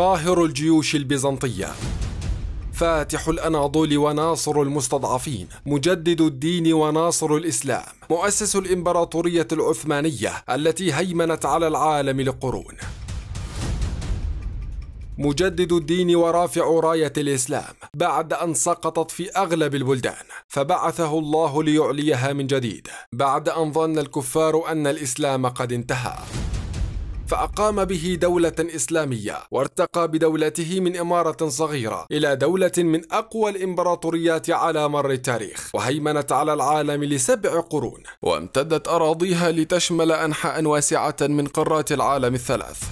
قاهر الجيوش البيزنطية فاتح الأناضول وناصر المستضعفين مجدد الدين وناصر الإسلام مؤسس الإمبراطورية العثمانية التي هيمنت على العالم لقرون مجدد الدين ورافع راية الإسلام بعد أن سقطت في أغلب البلدان فبعثه الله ليعليها من جديد بعد أن ظن الكفار أن الإسلام قد انتهى فأقام به دولة إسلامية وارتقى بدولته من إمارة صغيرة إلى دولة من أقوى الإمبراطوريات على مر التاريخ وهيمنت على العالم لسبع قرون وامتدت أراضيها لتشمل أنحاء واسعة من قارات العالم الثلاث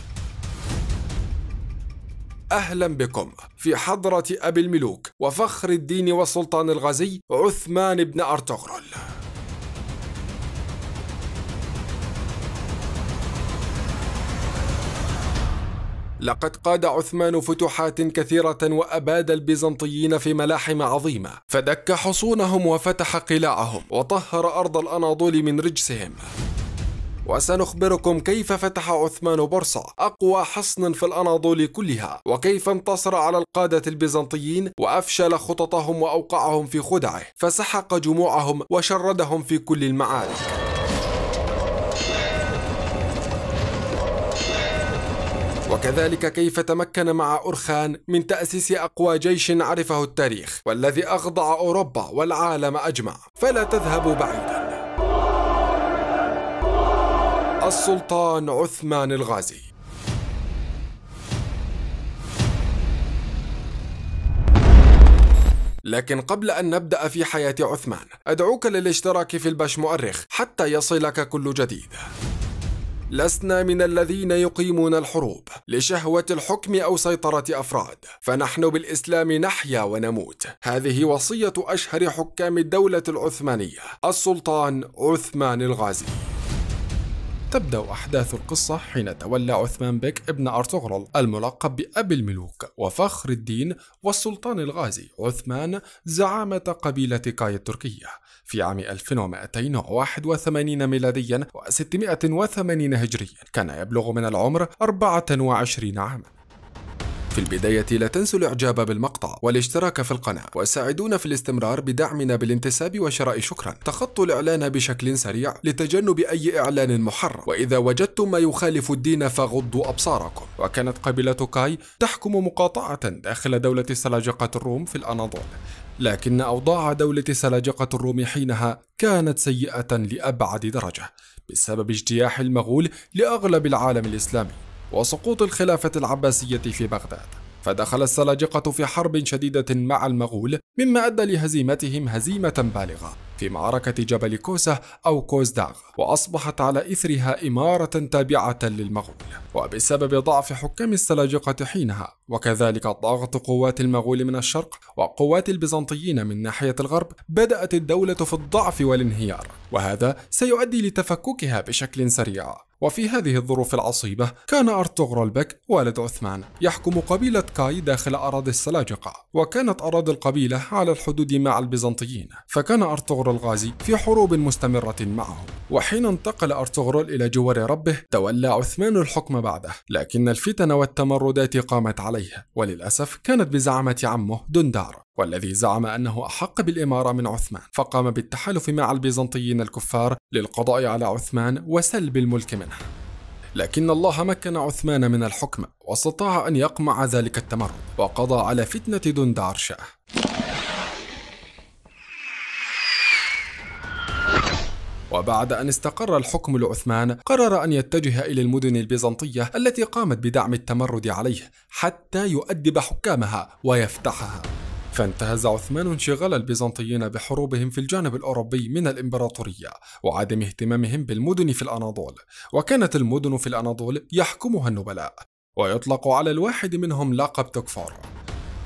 أهلا بكم في حضرة أبي الملوك وفخر الدين والسلطان الغازي عثمان بن أرطغرل لقد قاد عثمان فتوحات كثيرة وأباد البيزنطيين في ملاحم عظيمة فدك حصونهم وفتح قلاعهم وطهر أرض الأناضول من رجسهم وسنخبركم كيف فتح عثمان بورصة أقوى حصن في الأناضول كلها وكيف انتصر على القادة البيزنطيين وأفشل خططهم وأوقعهم في خدعه فسحق جموعهم وشردهم في كل المعارك وكذلك كيف تمكن مع أرخان من تأسيس أقوى جيش عرفه التاريخ والذي أخضع أوروبا والعالم أجمع فلا تذهبوا بعيدا السلطان عثمان الغازي لكن قبل أن نبدأ في حياة عثمان أدعوك للاشتراك في الباش مؤرخ حتى يصلك كل جديد لسنا من الذين يقيمون الحروب لشهوة الحكم أو سيطرة أفراد فنحن بالإسلام نحيا ونموت هذه وصية أشهر حكام الدولة العثمانية السلطان عثمان الغازي تبدأ أحداث القصة حين تولى عثمان بك ابن أرطغرل الملقب بأبي الملوك وفخر الدين والسلطان الغازي عثمان زعامة قبيلة كاي التركية في عام 1281 ميلاديا و680 هجريا كان يبلغ من العمر 24 عاما في البداية لا تنسوا الاعجاب بالمقطع والاشتراك في القناة وساعدونا في الاستمرار بدعمنا بالانتساب وشراء شكرا تخطوا الاعلان بشكل سريع لتجنب اي اعلان محرم واذا وجدتم ما يخالف الدين فغضوا ابصاركم وكانت قبيلة كاي تحكم مقاطعة داخل دولة السلاجقة الروم في الاناضول لكن أوضاع دولة سلاجقة الروم حينها كانت سيئة لأبعد درجة بسبب اجتياح المغول لأغلب العالم الإسلامي وسقوط الخلافة العباسية في بغداد فدخل السلاجقة في حرب شديدة مع المغول مما أدى لهزيمتهم هزيمة بالغة في معركة جبل كوسة أو كوزداغ وأصبحت على إثرها إمارة تابعة للمغول وبسبب ضعف حكام السلاجقة حينها وكذلك ضغط قوات المغول من الشرق وقوات البيزنطيين من ناحية الغرب بدأت الدولة في الضعف والانهيار وهذا سيؤدي لتفككها بشكل سريع وفي هذه الظروف العصيبة كان أرطغرل بك والد عثمان يحكم قبيلة كاي داخل أراضي السلاجقة وكانت أراضي القبيلة على الحدود مع البيزنطيين فكان أرطغرل الغازي في حروب مستمرة معهم وحين انتقل أرطغرل إلى جوار ربه تولى عثمان الحكم بعده لكن الفتن والتمردات قامت عليه وللأسف كانت بزعمة عمه دندار والذي زعم أنه أحق بالإمارة من عثمان فقام بالتحالف مع البيزنطيين الكفار للقضاء على عثمان وسلب الملك منه لكن الله مكن عثمان من الحكم واستطاع أن يقمع ذلك التمرد وقضى على فتنة دندار شاه وبعد أن استقر الحكم لعثمان قرر أن يتجه إلى المدن البيزنطية التي قامت بدعم التمرد عليه حتى يؤدب حكامها ويفتحها فانتهز عثمان انشغال البيزنطيين بحروبهم في الجانب الأوروبي من الإمبراطورية وعدم اهتمامهم بالمدن في الأناضول وكانت المدن في الأناضول يحكمها النبلاء ويطلق على الواحد منهم لقب توكفور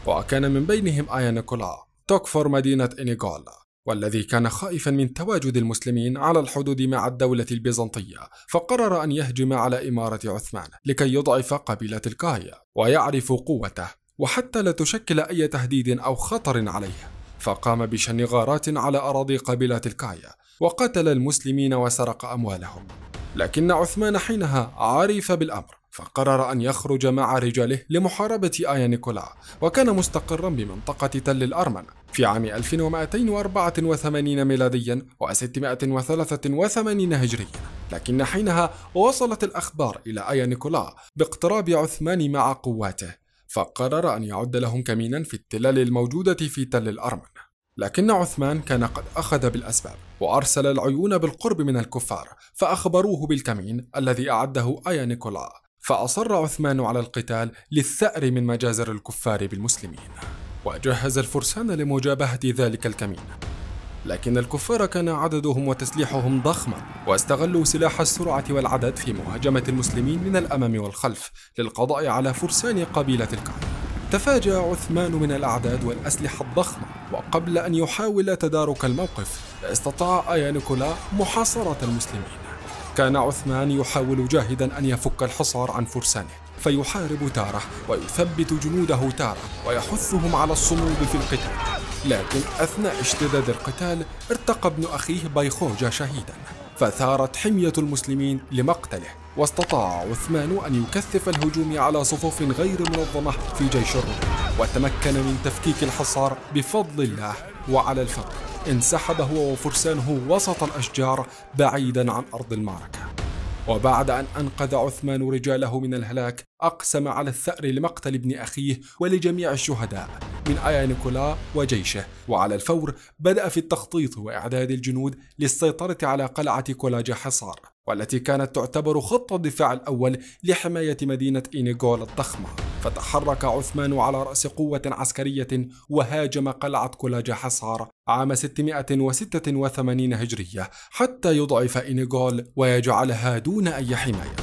وكان من بينهم آيا نيكولا توكفور مدينة إنيغول والذي كان خائفا من تواجد المسلمين على الحدود مع الدولة البيزنطية فقرر أن يهجم على إمارة عثمان لكي يضعف قبيلة الكاية ويعرف قوته وحتى لا تشكل أي تهديد أو خطر عليه فقام بشن غارات على أراضي قبيلة الكايا وقتل المسلمين وسرق أموالهم لكن عثمان حينها عرف بالأمر فقرر أن يخرج مع رجاله لمحاربة آيا نيكولا وكان مستقرا بمنطقة تل الأرمن في عام 1284 ميلاديا و683 هجريا لكن حينها وصلت الأخبار إلى آيا نيكولا باقتراب عثمان مع قواته فقرر أن يعد لهم كمينا في التلال الموجودة في تل الأرمن لكن عثمان كان قد أخذ بالأسباب وأرسل العيون بالقرب من الكفار فأخبروه بالكمين الذي أعده آيا نيكولا فأصر عثمان على القتال للثأر من مجازر الكفار بالمسلمين وجهز الفرسان لمجابهة ذلك الكمين لكن الكفار كان عددهم وتسليحهم ضخما واستغلوا سلاح السرعة والعدد في مهاجمة المسلمين من الأمام والخلف للقضاء على فرسان قبيلة الكعب تفاجأ عثمان من الأعداد والأسلحة الضخمة وقبل أن يحاول تدارك الموقف استطاع آيا نيكولا محاصرة المسلمين كان عثمان يحاول جاهدا أن يفك الحصار عن فرسانه فيحارب تارة ويثبت جنوده تارة ويحثهم على الصمود في القتال لكن أثناء اشتداد القتال ارتقى ابن أخيه بايخوجا شهيدا فثارت حمية المسلمين لمقتله واستطاع عثمان أن يكثف الهجوم على صفوف غير منظمة في جيش الروم وتمكن من تفكيك الحصار بفضل الله وعلى الفور انسحب هو وفرسانه وسط الأشجار بعيدا عن أرض المعركة وبعد أن أنقذ عثمان رجاله من الهلاك أقسم على الثأر لمقتل ابن أخيه ولجميع الشهداء من آيا نيكولا وجيشه وعلى الفور بدأ في التخطيط وإعداد الجنود للسيطرة على قلعة كولاجا حصار والتي كانت تعتبر خط الدفاع الأول لحماية مدينة إينيغول الضخمة فتحرك عثمان على رأس قوة عسكرية وهاجم قلعة كولاجا حصار عام 686 هجرية حتى يضعف إينيغول ويجعلها دون أي حماية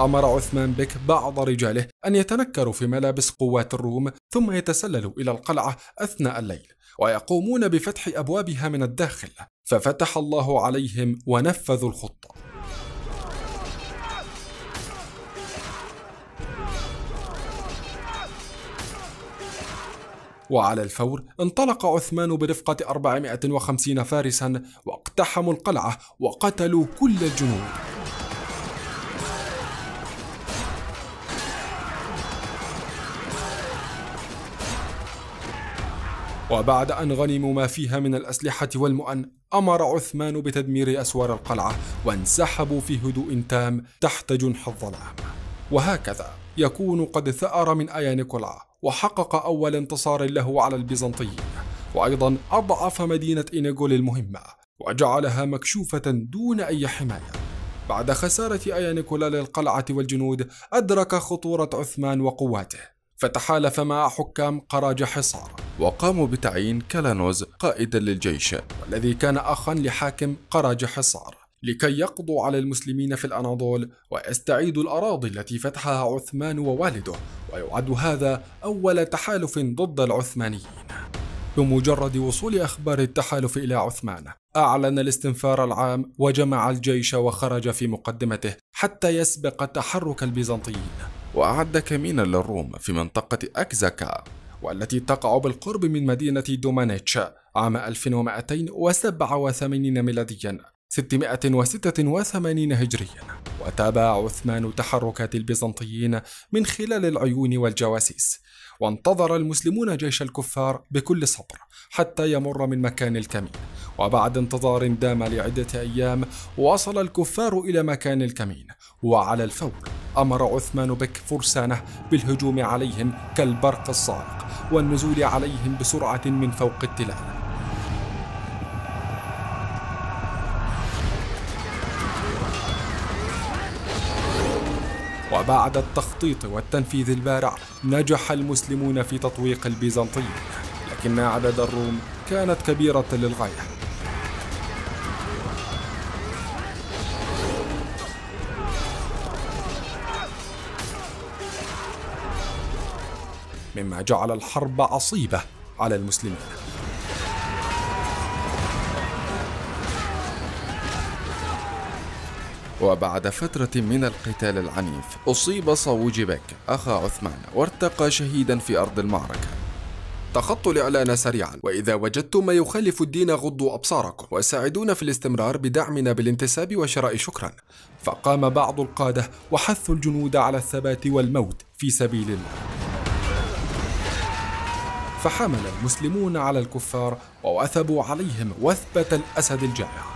أمر عثمان بك بعض رجاله أن يتنكروا في ملابس قوات الروم ثم يتسللوا إلى القلعة أثناء الليل ويقومون بفتح أبوابها من الداخل ففتح الله عليهم ونفذوا الخطة وعلى الفور انطلق عثمان برفقة 450 فارسا واقتحموا القلعة وقتلوا كل الجنود وبعد أن غنموا ما فيها من الأسلحة والمؤن أمر عثمان بتدمير أسوار القلعة وانسحبوا في هدوء تام تحت جنح الظلام وهكذا يكون قد ثأر من آيا نيكولا وحقق أول انتصار له على البيزنطيين وأيضا أضعف مدينة إينيغول المهمة وجعلها مكشوفة دون أي حماية بعد خسارة أيا نيكولا للقلعة والجنود أدرك خطورة عثمان وقواته فتحالف مع حكام قراج حصار وقاموا بتعيين كالانوز قائدا للجيش والذي كان أخا لحاكم قراج حصار لكي يقضوا على المسلمين في الأناضول ويستعيدوا الأراضي التي فتحها عثمان ووالده ويعد هذا أول تحالف ضد العثمانيين بمجرد وصول أخبار التحالف إلى عثمان أعلن الاستنفار العام وجمع الجيش وخرج في مقدمته حتى يسبق تحرك البيزنطيين وأعد كمينا للروم في منطقة أكزاكا والتي تقع بالقرب من مدينة دومانيتش عام 1287 ميلاديا 686 هجريا وتابع عثمان تحركات البيزنطيين من خلال العيون والجواسيس وانتظر المسلمون جيش الكفار بكل صبر حتى يمر من مكان الكمين وبعد انتظار دام لعدة أيام وصل الكفار إلى مكان الكمين وعلى الفور أمر عثمان بك فرسانه بالهجوم عليهم كالبرق الصاعق والنزول عليهم بسرعة من فوق التلال وبعد التخطيط والتنفيذ البارع نجح المسلمون في تطويق البيزنطيين لكن عدد الروم كانت كبيرة للغاية مما جعل الحرب عصيبة على المسلمين وبعد فترة من القتال العنيف أصيب صوجبك أخا عثمان وارتقى شهيدا في أرض المعركة تخطوا الإعلان سريعا وإذا وجدتم ما يخالف الدين غضوا أبصاركم وساعدونا في الاستمرار بدعمنا بالانتساب وشراء شكرا فقام بعض القادة وحثوا الجنود على الثبات والموت في سبيل الله فحمل المسلمون على الكفار ووثبوا عليهم وثبة الأسد الجائع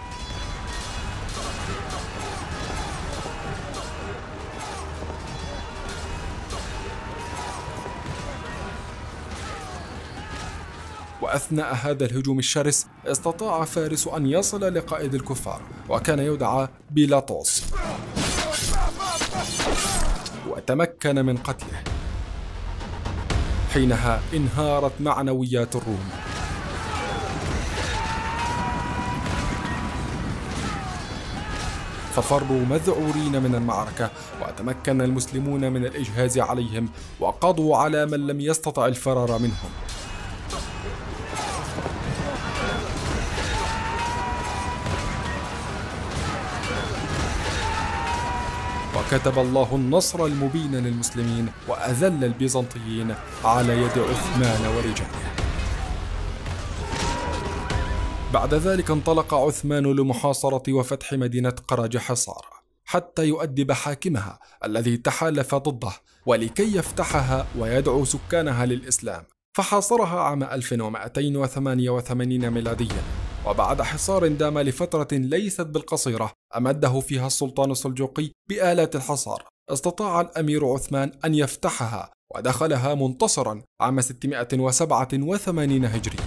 وأثناء هذا الهجوم الشرس استطاع فارس أن يصل لقائد الكفار وكان يدعى بيلاطوس وتمكن من قتله حينها انهارت معنويات الروم ففروا مذعورين من المعركة وتمكن المسلمون من الإجهاز عليهم وقضوا على من لم يستطع الفرار منهم وكتب الله النصر المبين للمسلمين وأذل البيزنطيين على يد عثمان ورجاله بعد ذلك انطلق عثمان لمحاصرة وفتح مدينة قرج حصار حتى يؤدب حاكمها الذي تحالف ضده ولكي يفتحها ويدعو سكانها للإسلام فحاصرها عام 1288 ميلاديا وبعد حصار دام لفترة ليست بالقصيرة أمده فيها السلطان السلجوقي بآلات الحصار استطاع الأمير عثمان أن يفتحها ودخلها منتصرا عام 687 هجري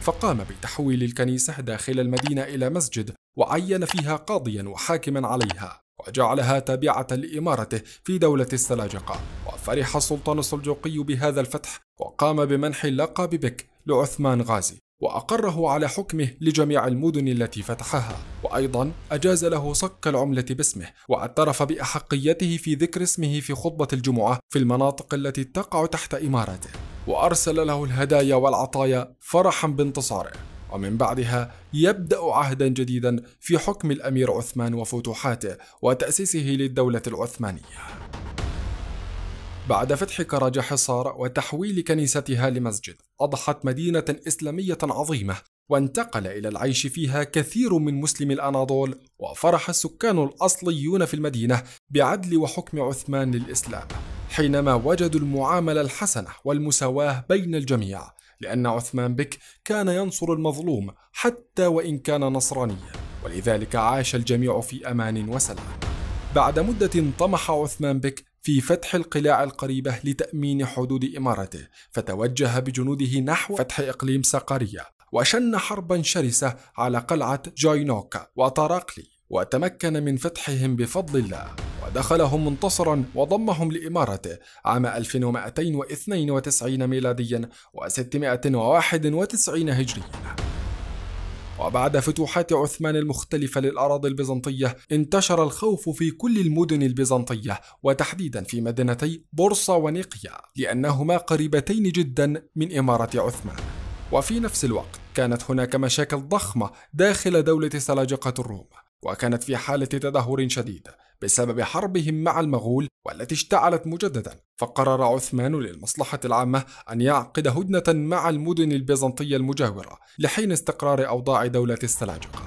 فقام بتحويل الكنيسة داخل المدينة إلى مسجد وعين فيها قاضيا وحاكما عليها وجعلها تابعة لإمارته في دولة السلاجقة وفرح السلطان السلجوقي بهذا الفتح وقام بمنح اللقب بك لعثمان غازي وأقره على حكمه لجميع المدن التي فتحها وأيضا أجاز له صك العملة باسمه واعترف بأحقيته في ذكر اسمه في خطبة الجمعة في المناطق التي تقع تحت إمارته وأرسل له الهدايا والعطايا فرحا بانتصاره ومن بعدها يبدأ عهدا جديدا في حكم الأمير عثمان وفتوحاته وتأسيسه للدولة العثمانية بعد فتح كراج حصار وتحويل كنيستها لمسجد أضحت مدينة إسلامية عظيمة وانتقل إلى العيش فيها كثير من مسلمي الأناضول وفرح السكان الأصليون في المدينة بعدل وحكم عثمان للإسلام حينما وجدوا المعاملة الحسنة والمساواة بين الجميع لأن عثمان بك كان ينصر المظلوم حتى وإن كان نصرانيا ولذلك عاش الجميع في أمان وسلام بعد مدة طمح عثمان بك في فتح القلاع القريبة لتأمين حدود إمارته فتوجه بجنوده نحو فتح إقليم سقرية وشن حربا شرسة على قلعة جاينوكا وطراقلي وتمكن من فتحهم بفضل الله ودخلهم منتصرا وضمهم لإمارته عام 1292 ميلاديا و691 هجريا وبعد فتوحات عثمان المختلفة للأراضي البيزنطية انتشر الخوف في كل المدن البيزنطية وتحديدا في مدينتي بورصة ونيقيا لأنهما قريبتين جدا من إمارة عثمان وفي نفس الوقت كانت هناك مشاكل ضخمة داخل دولة سلاجقة الروم وكانت في حالة تدهور شديد بسبب حربهم مع المغول والتي اشتعلت مجددا فقرر عثمان للمصلحة العامة أن يعقد هدنة مع المدن البيزنطية المجاورة لحين استقرار أوضاع دولة السلاجقة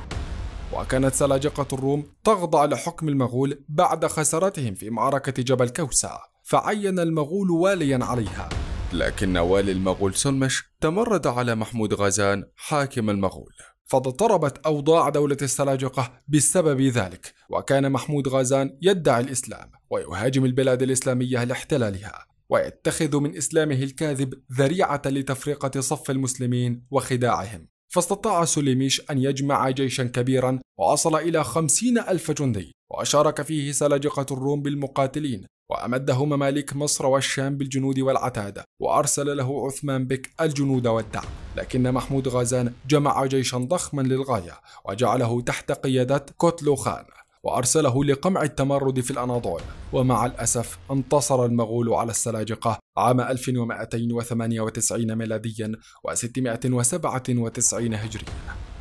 وكانت سلاجقة الروم تخضع لحكم المغول بعد خسارتهم في معركة جبل كوسع فعين المغول واليا عليها لكن والي المغول سلمش تمرد على محمود غازان حاكم المغول فاضطربت أوضاع دولة السلاجقة بسبب ذلك وكان محمود غازان يدعي الإسلام ويهاجم البلاد الإسلامية لاحتلالها ويتخذ من إسلامه الكاذب ذريعة لتفرقة صف المسلمين وخداعهم فاستطاع سليميش أن يجمع جيشا كبيرا ووصل إلى خمسين ألف جندي وشارك فيه سلاجقة الروم بالمقاتلين وأمده مماليك مصر والشام بالجنود والعتادة وأرسل له عثمان بك الجنود والدعم لكن محمود غازان جمع جيشا ضخما للغاية وجعله تحت قيادة كوتلو خان وأرسله لقمع التمرد في الأناضول ومع الأسف انتصر المغول على السلاجقة عام 1298 ميلاديا و697 هجريا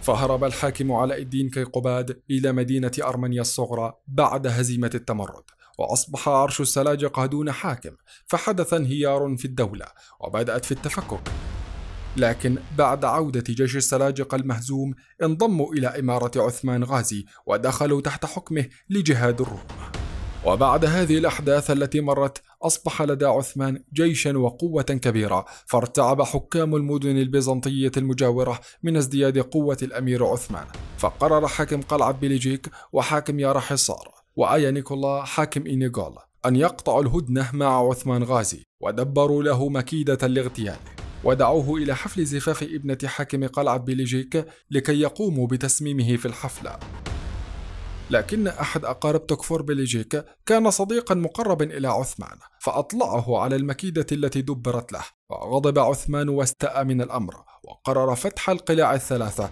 فهرب الحاكم علاء الدين كيقوباد إلى مدينة أرمنيا الصغرى بعد هزيمة التمرد وأصبح عرش السلاجقة دون حاكم فحدث انهيار في الدولة وبدأت في التفكك لكن بعد عودة جيش السلاجقة المهزوم انضموا إلى إمارة عثمان غازي ودخلوا تحت حكمه لجهاد الروم وبعد هذه الأحداث التي مرت أصبح لدى عثمان جيشا وقوة كبيرة فارتعب حكام المدن البيزنطية المجاورة من ازدياد قوة الأمير عثمان فقرر حاكم قلعة بلجيك وحاكم يارا حصار وآيا نيكولا حاكم إينيغولا أن يقطع الهدنة مع عثمان غازي ودبروا له مكيدة لاغتياله ودعوه إلى حفل زفاف ابنة حاكم قلعة بلجيك لكي يقوموا بتسميمه في الحفلة لكن أحد أقارب تكفور بلجيك كان صديقا مقربا إلى عثمان فأطلعه على المكيدة التي دبرت له وغضب عثمان واستاء من الأمر وقرر فتح القلاع الثلاثة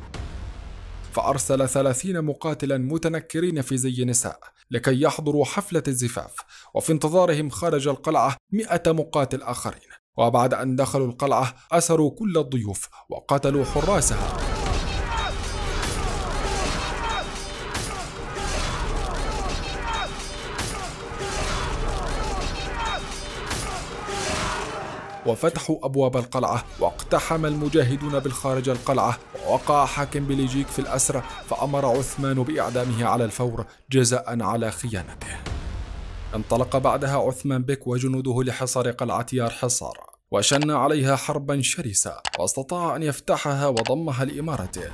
فأرسل ثلاثين مقاتلا متنكرين في زي نساء لكي يحضروا حفلة الزفاف وفي انتظارهم خارج القلعة مئة مقاتل آخرين وبعد أن دخلوا القلعة أسروا كل الضيوف وقتلوا حراسها وفتحوا أبواب القلعة واقتحم المجاهدون بالخارج القلعة ووقع حاكم بلجيك في الأسرة فأمر عثمان بإعدامه على الفور جزاء على خيانته انطلق بعدها عثمان بك وجنوده لحصار قلعة يار حصار وشن عليها حربا شرسة واستطاع أن يفتحها وضمها لإمارته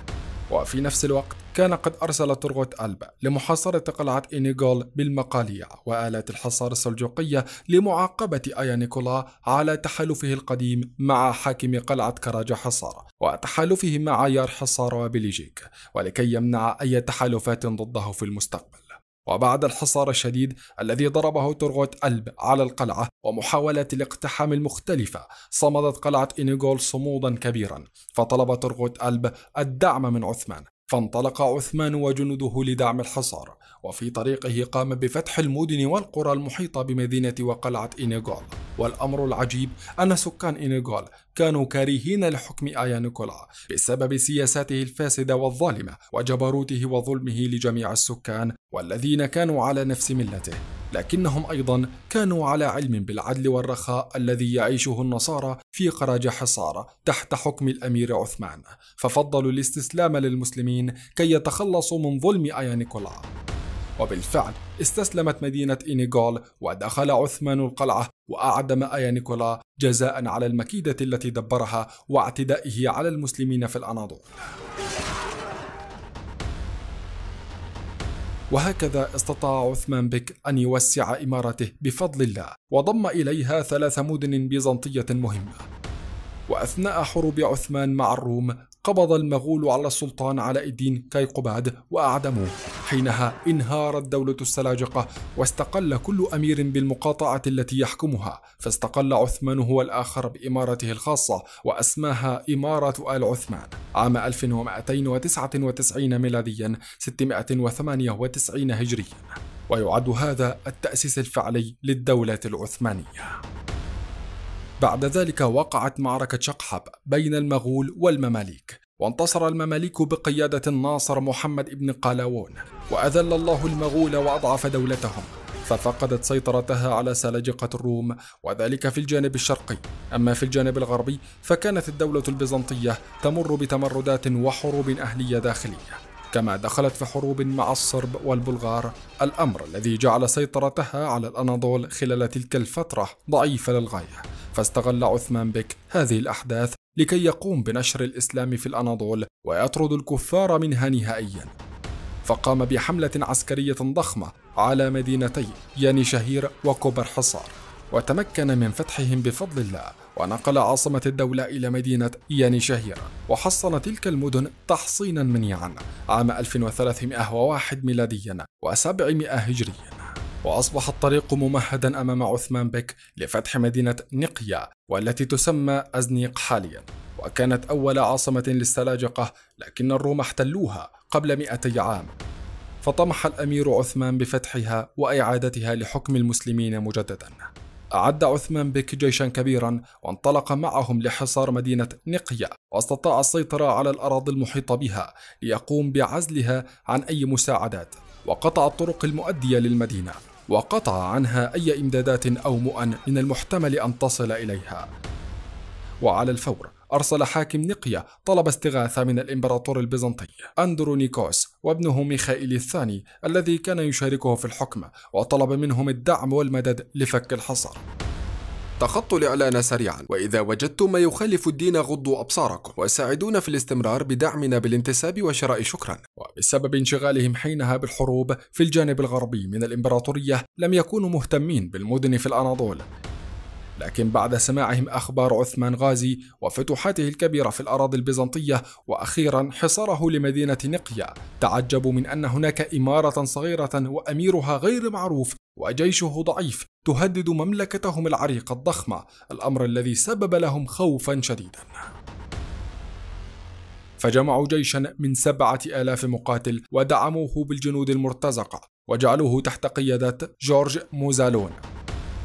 وفي نفس الوقت كان قد أرسل طرغوت ألبا لمحاصرة قلعة إنيغول بالمقاليع وآلات الحصار السلجوقية لمعاقبة آيا نيكولا على تحالفه القديم مع حاكم قلعة كراجا حصار وتحالفه مع يار حصار وبلجيك ولكي يمنع أي تحالفات ضده في المستقبل وبعد الحصار الشديد الذي ضربه ترغوت ألب على القلعة ومحاولة الاقتحام المختلفة صمدت قلعة إنيغول صمودا كبيرا فطلب ترغوت ألب الدعم من عثمان فانطلق عثمان وجنوده لدعم الحصار وفي طريقه قام بفتح المدن والقرى المحيطة بمدينة وقلعة إنيغول والأمر العجيب أن سكان إنيغول كانوا كارهين لحكم آيا نيكولا بسبب سياساته الفاسدة والظالمة وجبروته وظلمه لجميع السكان والذين كانوا على نفس ملته لكنهم أيضا كانوا على علم بالعدل والرخاء الذي يعيشه النصارى في قراج حصار تحت حكم الأمير عثمان ففضلوا الاستسلام للمسلمين كي يتخلصوا من ظلم آيا نيكولا وبالفعل استسلمت مدينة إينيغول ودخل عثمان القلعة وأعدم آيا نيكولا جزاء على المكيدة التي دبرها واعتدائه على المسلمين في الأناضول وهكذا استطاع عثمان بك أن يوسع إمارته بفضل الله وضم إليها ثلاث مدن بيزنطية مهمة وأثناء حروب عثمان مع الروم قبض المغول على السلطان علاء الدين كيقباد وأعدموه حينها انهارت دولة السلاجقة واستقل كل أمير بالمقاطعة التي يحكمها فاستقل عثمان هو الآخر بإمارته الخاصة وأسماها إمارة آل عثمان عام 1299 ميلاديا 698 هجريا ويعد هذا التأسيس الفعلي للدولة العثمانية بعد ذلك وقعت معركة شقحب بين المغول والمماليك وانتصر المماليك بقيادة الناصر محمد بن قلاوون وأذل الله المغول وأضعف دولتهم ففقدت سيطرتها على سلاجقة الروم وذلك في الجانب الشرقي أما في الجانب الغربي فكانت الدولة البيزنطية تمر بتمردات وحروب أهلية داخلية كما دخلت في حروب مع الصرب والبلغار الأمر الذي جعل سيطرتها على الأناضول خلال تلك الفترة ضعيفة للغاية فاستغل عثمان بك هذه الأحداث لكي يقوم بنشر الإسلام في الأناضول ويطرد الكفار منها نهائيا فقام بحملة عسكرية ضخمة على مدينتي ياني شهير وكبر حصار وتمكن من فتحهم بفضل الله ونقل عاصمة الدولة إلى مدينة ياني شهيرة وحصن تلك المدن تحصينا منيعا عام 1301 ميلاديا و700 هجريا وأصبح الطريق ممهدا أمام عثمان بك لفتح مدينة نقيا والتي تسمى أزنيق حاليا وكانت أول عاصمة للسلاجقة لكن الروم احتلوها قبل 200 عام فطمح الأمير عثمان بفتحها وإعادتها لحكم المسلمين مجددا أعد عثمان بك جيشا كبيرا وانطلق معهم لحصار مدينة نقية واستطاع السيطرة على الأراضي المحيطة بها ليقوم بعزلها عن أي مساعدات وقطع الطرق المؤدية للمدينة وقطع عنها أي إمدادات أو مؤن من المحتمل أن تصل إليها وعلى الفور أرسل حاكم نقية طلب استغاثة من الإمبراطور البيزنطي أندرونيكوس وابنه ميخائيل الثاني الذي كان يشاركه في الحكم وطلب منهم الدعم والمدد لفك الحصار تخطوا الإعلان سريعا وإذا وجدتم ما يخالف الدين غضوا أبصاركم وساعدونا في الاستمرار بدعمنا بالانتساب وشراء شكرا وبسبب انشغالهم حينها بالحروب في الجانب الغربي من الإمبراطورية لم يكونوا مهتمين بالمدن في الأناضول لكن بعد سماعهم أخبار عثمان غازي وفتوحاته الكبيرة في الأراضي البيزنطية وأخيرا حصاره لمدينة نقيا تعجبوا من أن هناك إمارة صغيرة وأميرها غير معروف وجيشه ضعيف تهدد مملكتهم العريقة الضخمة الأمر الذي سبب لهم خوفا شديدا فجمعوا جيشا من سبعة آلاف مقاتل ودعموه بالجنود المرتزقة وجعلوه تحت قيادة جورج موزالون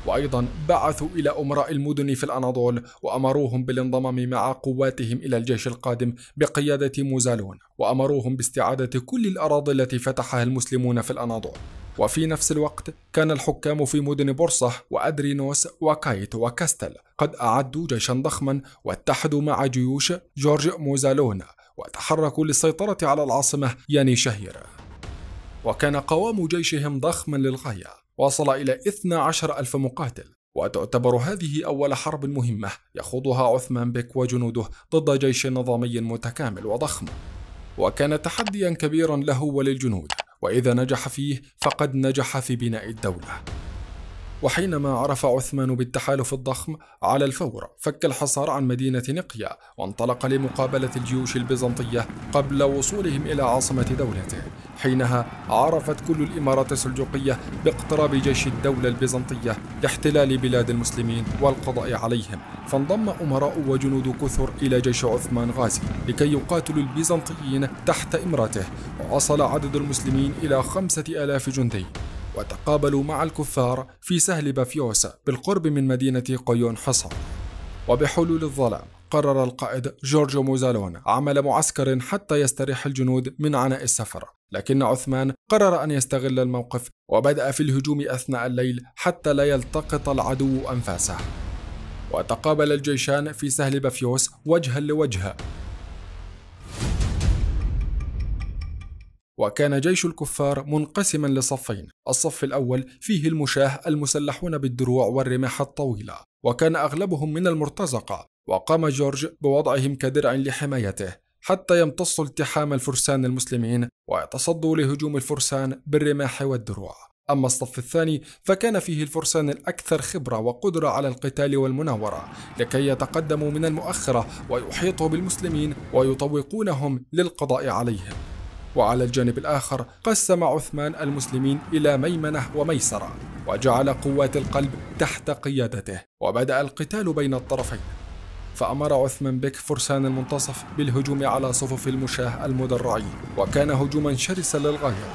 وأيضا بعثوا إلى أمراء المدن في الأناضول وأمروهم بالانضمام مع قواتهم إلى الجيش القادم بقيادة موزالون وأمروهم باستعادة كل الأراضي التي فتحها المسلمون في الأناضول وفي نفس الوقت كان الحكام في مدن بورصة وأدرينوس وكايت وكاستل قد أعدوا جيشا ضخما واتحدوا مع جيوش جورج موزالون وتحركوا للسيطرة على العاصمة ياني شهيرة وكان قوام جيشهم ضخما للغاية وصل إلى 12 ألف مقاتل وتعتبر هذه أول حرب مهمة يخوضها عثمان بك وجنوده ضد جيش نظامي متكامل وضخم وكان تحديا كبيرا له وللجنود وإذا نجح فيه فقد نجح في بناء الدولة وحينما عرف عثمان بالتحالف الضخم على الفور فك الحصار عن مدينة نقيا وانطلق لمقابلة الجيوش البيزنطية قبل وصولهم إلى عاصمة دولته حينها عرفت كل الإمارات السلجوقية باقتراب جيش الدولة البيزنطية لاحتلال بلاد المسلمين والقضاء عليهم فانضم أمراء وجنود كثر إلى جيش عثمان غازي لكي يقاتلوا البيزنطيين تحت إمرته ووصل عدد المسلمين إلى خمسة آلاف جندي وتقابلوا مع الكفار في سهل بافيوس بالقرب من مدينة قيون حصر وبحلول الظلام قرر القائد جورجو موزالون عمل معسكر حتى يستريح الجنود من عناء السفر لكن عثمان قرر أن يستغل الموقف وبدأ في الهجوم أثناء الليل حتى لا يلتقط العدو أنفاسه وتقابل الجيشان في سهل بافيوس وجها لوجه وكان جيش الكفار منقسما لصفين الصف الأول فيه المشاة المسلحون بالدروع والرماح الطويلة وكان أغلبهم من المرتزقة وقام جورج بوضعهم كدرع لحمايته حتى يمتصوا التحام الفرسان المسلمين ويتصدوا لهجوم الفرسان بالرماح والدروع أما الصف الثاني فكان فيه الفرسان الأكثر خبرة وقدرة على القتال والمناورة لكي يتقدموا من المؤخرة ويحيطوا بالمسلمين ويطوقونهم للقضاء عليهم وعلى الجانب الآخر قسم عثمان المسلمين إلى ميمنة وميسرة وجعل قوات القلب تحت قيادته وبدأ القتال بين الطرفين فأمر عثمان بك فرسان المنتصف بالهجوم على صفوف المشاة المدرعين وكان هجوما شرسا للغاية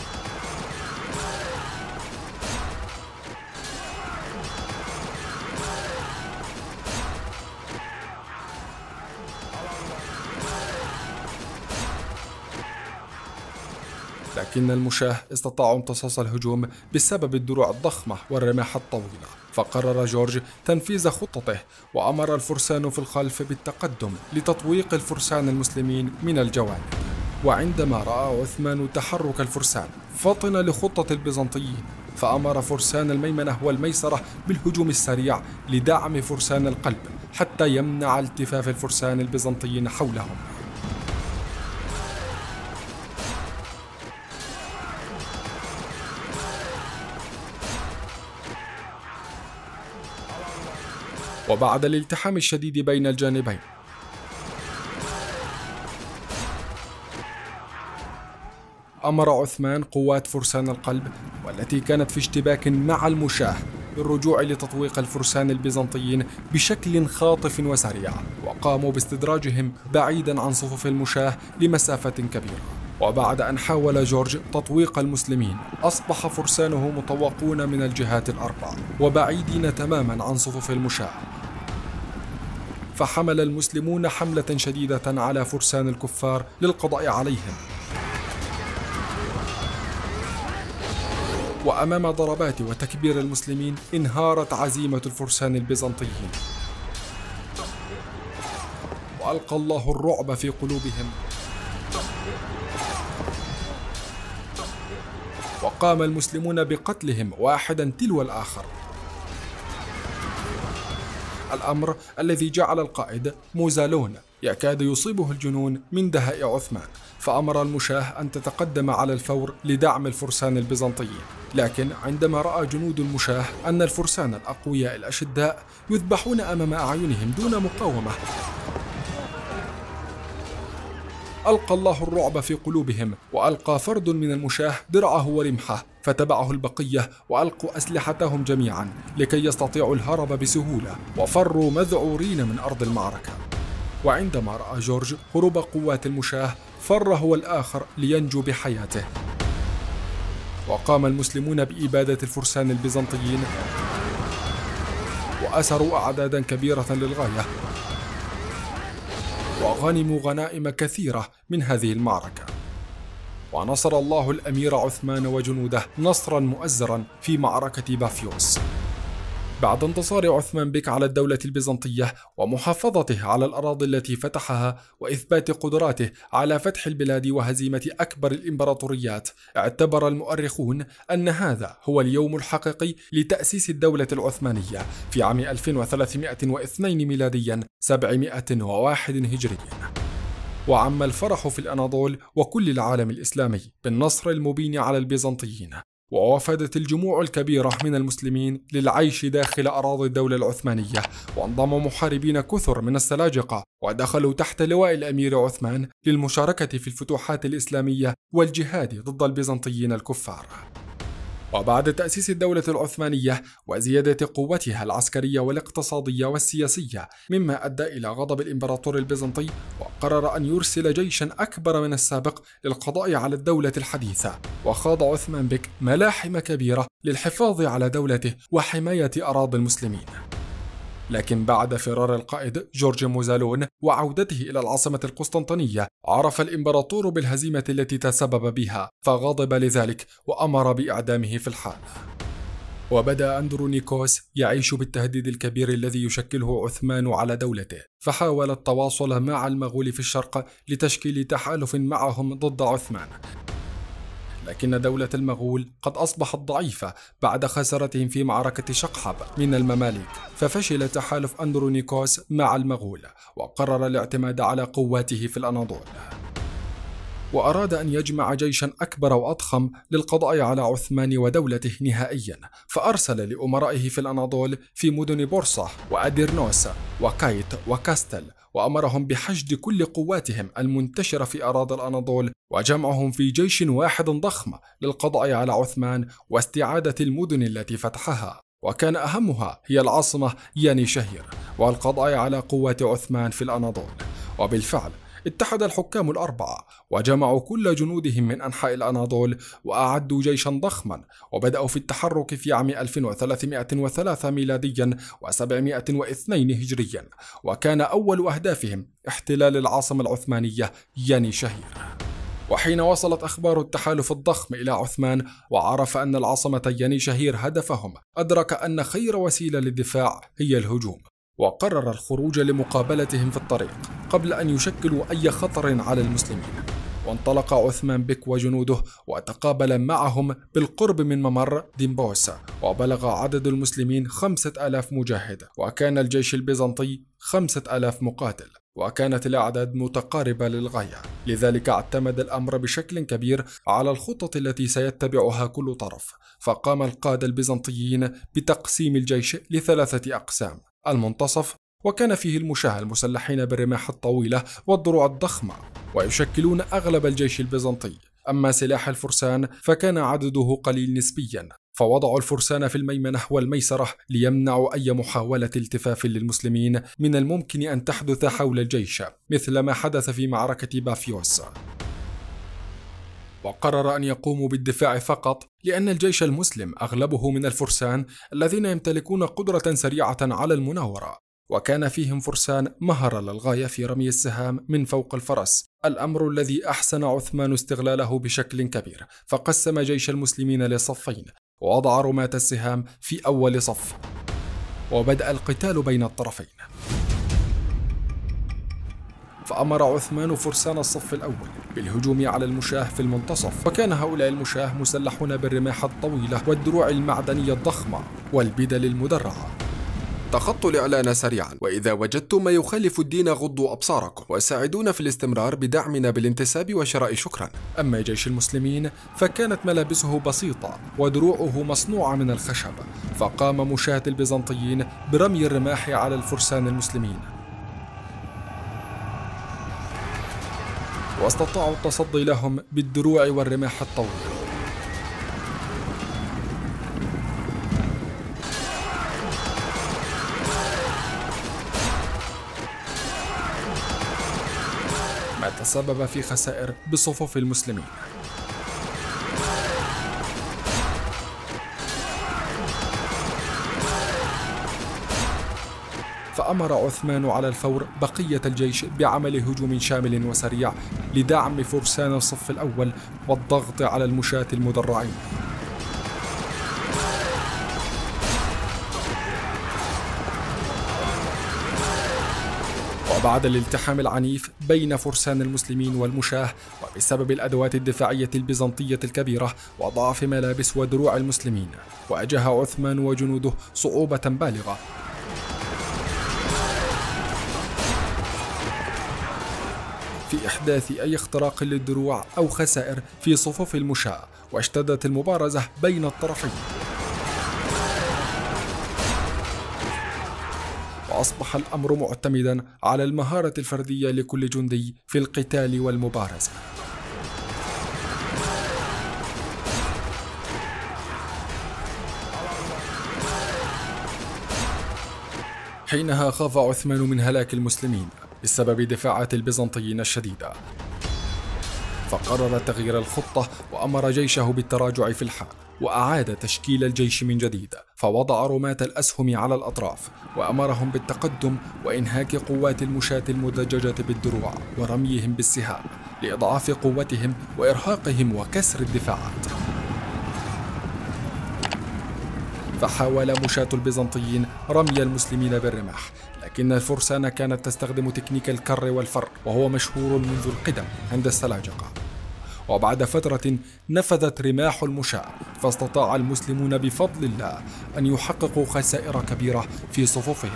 لكن المشاة استطاعوا امتصاص الهجوم بسبب الدروع الضخمة والرماح الطويلة فقرر جورج تنفيذ خطته وأمر الفرسان في الخلف بالتقدم لتطويق الفرسان المسلمين من الجوانب وعندما رأى عثمان تحرك الفرسان فطن لخطة البيزنطيين فأمر فرسان الميمنة والميسرة بالهجوم السريع لدعم فرسان القلب حتى يمنع التفاف الفرسان البيزنطيين حولهم وبعد الالتحام الشديد بين الجانبين أمر عثمان قوات فرسان القلب والتي كانت في اشتباك مع المشاه بالرجوع لتطويق الفرسان البيزنطيين بشكل خاطف وسريع وقاموا باستدراجهم بعيدا عن صفوف المشاه لمسافة كبيرة وبعد أن حاول جورج تطويق المسلمين أصبح فرسانه مطوقون من الجهات الأربع وبعيدين تماما عن صفوف المشاه فحمل المسلمون حملة شديدة على فرسان الكفار للقضاء عليهم وأمام ضربات وتكبير المسلمين انهارت عزيمة الفرسان البيزنطيين وألقى الله الرعب في قلوبهم وقام المسلمون بقتلهم واحدا تلو الآخر الأمر الذي جعل القائد موزالون يكاد يصيبه الجنون من دهاء عثمان فأمر المشاه أن تتقدم على الفور لدعم الفرسان البيزنطيين لكن عندما رأى جنود المشاه أن الفرسان الأقوياء الأشداء يذبحون أمام أعينهم دون مقاومة ألقى الله الرعب في قلوبهم وألقى فرد من المشاه درعه ورمحه فتبعه البقية وألقوا أسلحتهم جميعا لكي يستطيعوا الهرب بسهولة وفروا مذعورين من أرض المعركة وعندما رأى جورج هروب قوات المشاة فر هو الآخر لينجو بحياته وقام المسلمون بإبادة الفرسان البيزنطيين وأسروا أعدادا كبيرة للغاية وغنموا غنائم كثيرة من هذه المعركة ونصر الله الأمير عثمان وجنوده نصرا مؤزرا في معركة بافيوس بعد انتصار عثمان بك على الدولة البيزنطية ومحافظته على الأراضي التي فتحها وإثبات قدراته على فتح البلاد وهزيمة أكبر الإمبراطوريات، اعتبر المؤرخون أن هذا هو اليوم الحقيقي لتأسيس الدولة العثمانية في عام 1302 ميلاديا 701 هجريا. وعم الفرح في الأناضول وكل العالم الإسلامي بالنصر المبين على البيزنطيين ووافدت الجموع الكبيرة من المسلمين للعيش داخل أراضي الدولة العثمانية وانضم محاربين كثر من السلاجقة ودخلوا تحت لواء الأمير عثمان للمشاركة في الفتوحات الإسلامية والجهاد ضد البيزنطيين الكفار وبعد تأسيس الدولة العثمانية وزيادة قوتها العسكرية والاقتصادية والسياسية مما أدى إلى غضب الإمبراطور البيزنطي وقرر أن يرسل جيشا أكبر من السابق للقضاء على الدولة الحديثة وخاض عثمان بك ملاحم كبيرة للحفاظ على دولته وحماية أراضي المسلمين لكن بعد فرار القائد جورج موزالون وعودته إلى العاصمة القسطنطينية عرف الإمبراطور بالهزيمة التي تسبب بها فغضب لذلك وأمر بإعدامه في الحال وبدا أندرو نيكوس يعيش بالتهديد الكبير الذي يشكله عثمان على دولته فحاول التواصل مع المغول في الشرق لتشكيل تحالف معهم ضد عثمان لكن دولة المغول قد أصبحت ضعيفة بعد خسارتهم في معركة شقحب من المماليك ففشل تحالف أندرونيكوس مع المغول وقرر الاعتماد على قواته في الأناضول وأراد أن يجمع جيشا أكبر وأضخم للقضاء على عثمان ودولته نهائيا فأرسل لأمرائه في الأناضول في مدن بورصة وأديرنوس وكايت وكاستل وأمرهم بحشد كل قواتهم المنتشرة في أراضي الأناضول وجمعهم في جيش واحد ضخم للقضاء على عثمان واستعادة المدن التي فتحها وكان أهمها هي العاصمة ياني شهير والقضاء على قوات عثمان في الأناضول وبالفعل اتحد الحكام الأربعة وجمعوا كل جنودهم من أنحاء الأناضول وأعدوا جيشا ضخما وبدأوا في التحرك في عام 1303 ميلاديا و702 هجريا وكان أول أهدافهم احتلال العاصمة العثمانية ياني شهير وحين وصلت أخبار التحالف الضخم إلى عثمان وعرف أن العاصمة ياني شهير هدفهم أدرك أن خير وسيلة للدفاع هي الهجوم وقرر الخروج لمقابلتهم في الطريق قبل أن يشكلوا أي خطر على المسلمين وانطلق عثمان بك وجنوده وتقابل معهم بالقرب من ممر ديمبوسا وبلغ عدد المسلمين خمسة ألاف مجاهد وكان الجيش البيزنطي خمسة ألاف مقاتل وكانت الأعداد متقاربة للغاية لذلك اعتمد الأمر بشكل كبير على الخطط التي سيتبعها كل طرف فقام القادة البيزنطيين بتقسيم الجيش لثلاثة أقسام المنتصف وكان فيه المشاة المسلحين بالرماح الطويلة والدروع الضخمة ويشكلون أغلب الجيش البيزنطي أما سلاح الفرسان فكان عدده قليل نسبيا فوضعوا الفرسان في الميمنة والميسرة ليمنعوا أي محاولة التفاف للمسلمين من الممكن أن تحدث حول الجيش مثل ما حدث في معركة بافيوس وقرر أن يقوموا بالدفاع فقط لأن الجيش المسلم أغلبه من الفرسان الذين يمتلكون قدرة سريعة على المناورة وكان فيهم فرسان مهر للغاية في رمي السهام من فوق الفرس الأمر الذي أحسن عثمان استغلاله بشكل كبير فقسم جيش المسلمين لصفين ووضع رماة السهام في أول صف وبدأ القتال بين الطرفين فأمر عثمان فرسان الصف الأول بالهجوم على المشاة في المنتصف وكان هؤلاء المشاة مسلحون بالرماح الطويلة والدروع المعدنية الضخمة والبدل المدرعة تخطوا الإعلان سريعا وإذا وجدتم ما يخالف الدين غضوا أبصاركم وساعدونا في الاستمرار بدعمنا بالانتساب وشراء شكرا أما جيش المسلمين فكانت ملابسه بسيطة ودروعه مصنوعة من الخشب فقام مشاة البيزنطيين برمي الرماح على الفرسان المسلمين واستطاعوا التصدي لهم بالدروع والرماح الطويلة ما تسبب في خسائر بصفوف المسلمين فأمر عثمان على الفور بقية الجيش بعمل هجوم شامل وسريع لدعم فرسان الصف الأول والضغط على المشاة المدرعين وبعد الالتحام العنيف بين فرسان المسلمين والمشاة وبسبب الأدوات الدفاعية البيزنطية الكبيرة وضعف ملابس ودروع المسلمين واجه عثمان وجنوده صعوبة بالغة في إحداث أي اختراق للدروع أو خسائر في صفوف المشاة واشتدت المبارزة بين الطرفين وأصبح الأمر معتمدا على المهارة الفردية لكل جندي في القتال والمبارزة حينها خاف عثمان من هلاك المسلمين بسبب دفاعات البيزنطيين الشديدة فقرر تغيير الخطة وأمر جيشه بالتراجع في الحال وأعاد تشكيل الجيش من جديد فوضع رماة الأسهم على الأطراف وأمرهم بالتقدم وإنهاك قوات المشاة المدججة بالدروع ورميهم بالسهام لإضعاف قوتهم وإرهاقهم وكسر الدفاعات فحاول مشاة البيزنطيين رمي المسلمين بالرماح لكن الفرسان كانت تستخدم تكنيك الكر والفر وهو مشهور منذ القدم عند السلاجقة وبعد فترة نفذت رماح المشاة فاستطاع المسلمون بفضل الله أن يحققوا خسائر كبيرة في صفوفهم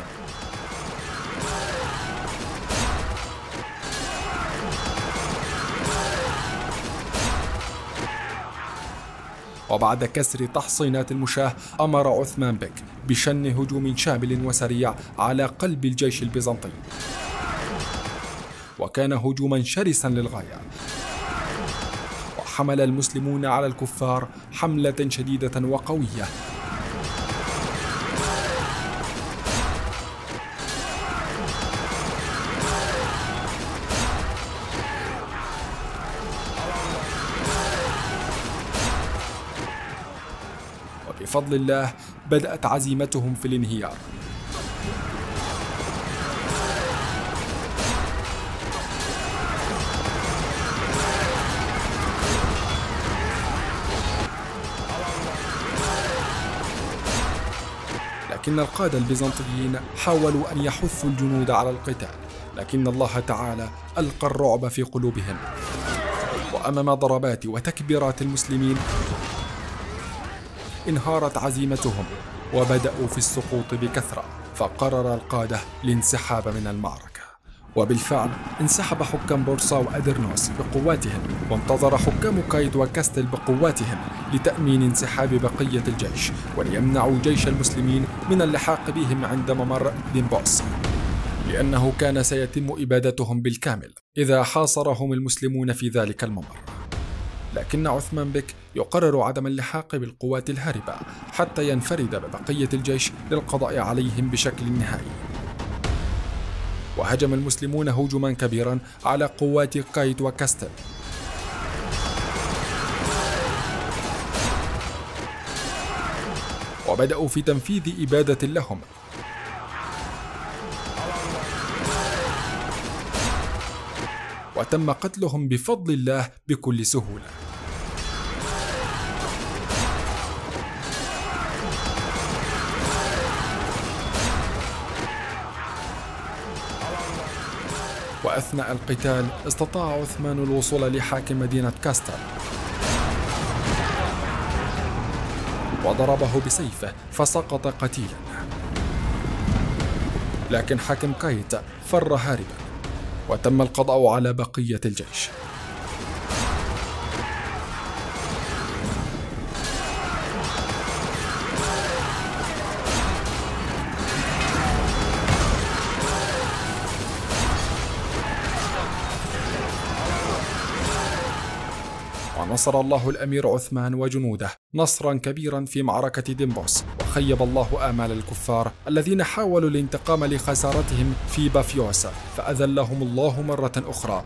وبعد كسر تحصينات المشاة أمر عثمان بك بشن هجوم شامل وسريع على قلب الجيش البيزنطي وكان هجوما شرسا للغاية وحمل المسلمون على الكفار حملة شديدة وقوية بفضل الله بدأت عزيمتهم في الانهيار لكن القادة البيزنطيين حاولوا أن يحثوا الجنود على القتال لكن الله تعالى ألقى الرعب في قلوبهم وأمام ضربات وتكبيرات المسلمين انهارت عزيمتهم وبدأوا في السقوط بكثرة فقرر القادة الانسحاب من المعركة وبالفعل انسحب حكام بورصة وأدرنوس بقواتهم وانتظر حكام كايد وكاستل بقواتهم لتأمين انسحاب بقية الجيش وليمنعوا جيش المسلمين من اللحاق بهم عند ممر ديمبوس لأنه كان سيتم إبادتهم بالكامل إذا حاصرهم المسلمون في ذلك الممر لكن عثمان بك يقرر عدم اللحاق بالقوات الهاربة حتى ينفرد ببقية الجيش للقضاء عليهم بشكل نهائي وهجم المسلمون هجوما كبيرا على قوات قايد وكاستل وبدأوا في تنفيذ إبادة لهم وتم قتلهم بفضل الله بكل سهوله وأثناء القتال استطاع عثمان الوصول لحاكم مدينة كاستر وضربه بسيفه فسقط قتيلا لكن حاكم كايت فر هاربا وتم القضاء على بقية الجيش نصر الله الأمير عثمان وجنوده نصرا كبيرا في معركة ديمبوس وخيب الله آمال الكفار الذين حاولوا الانتقام لخسارتهم في بافيوسا فأذلهم الله مرة أخرى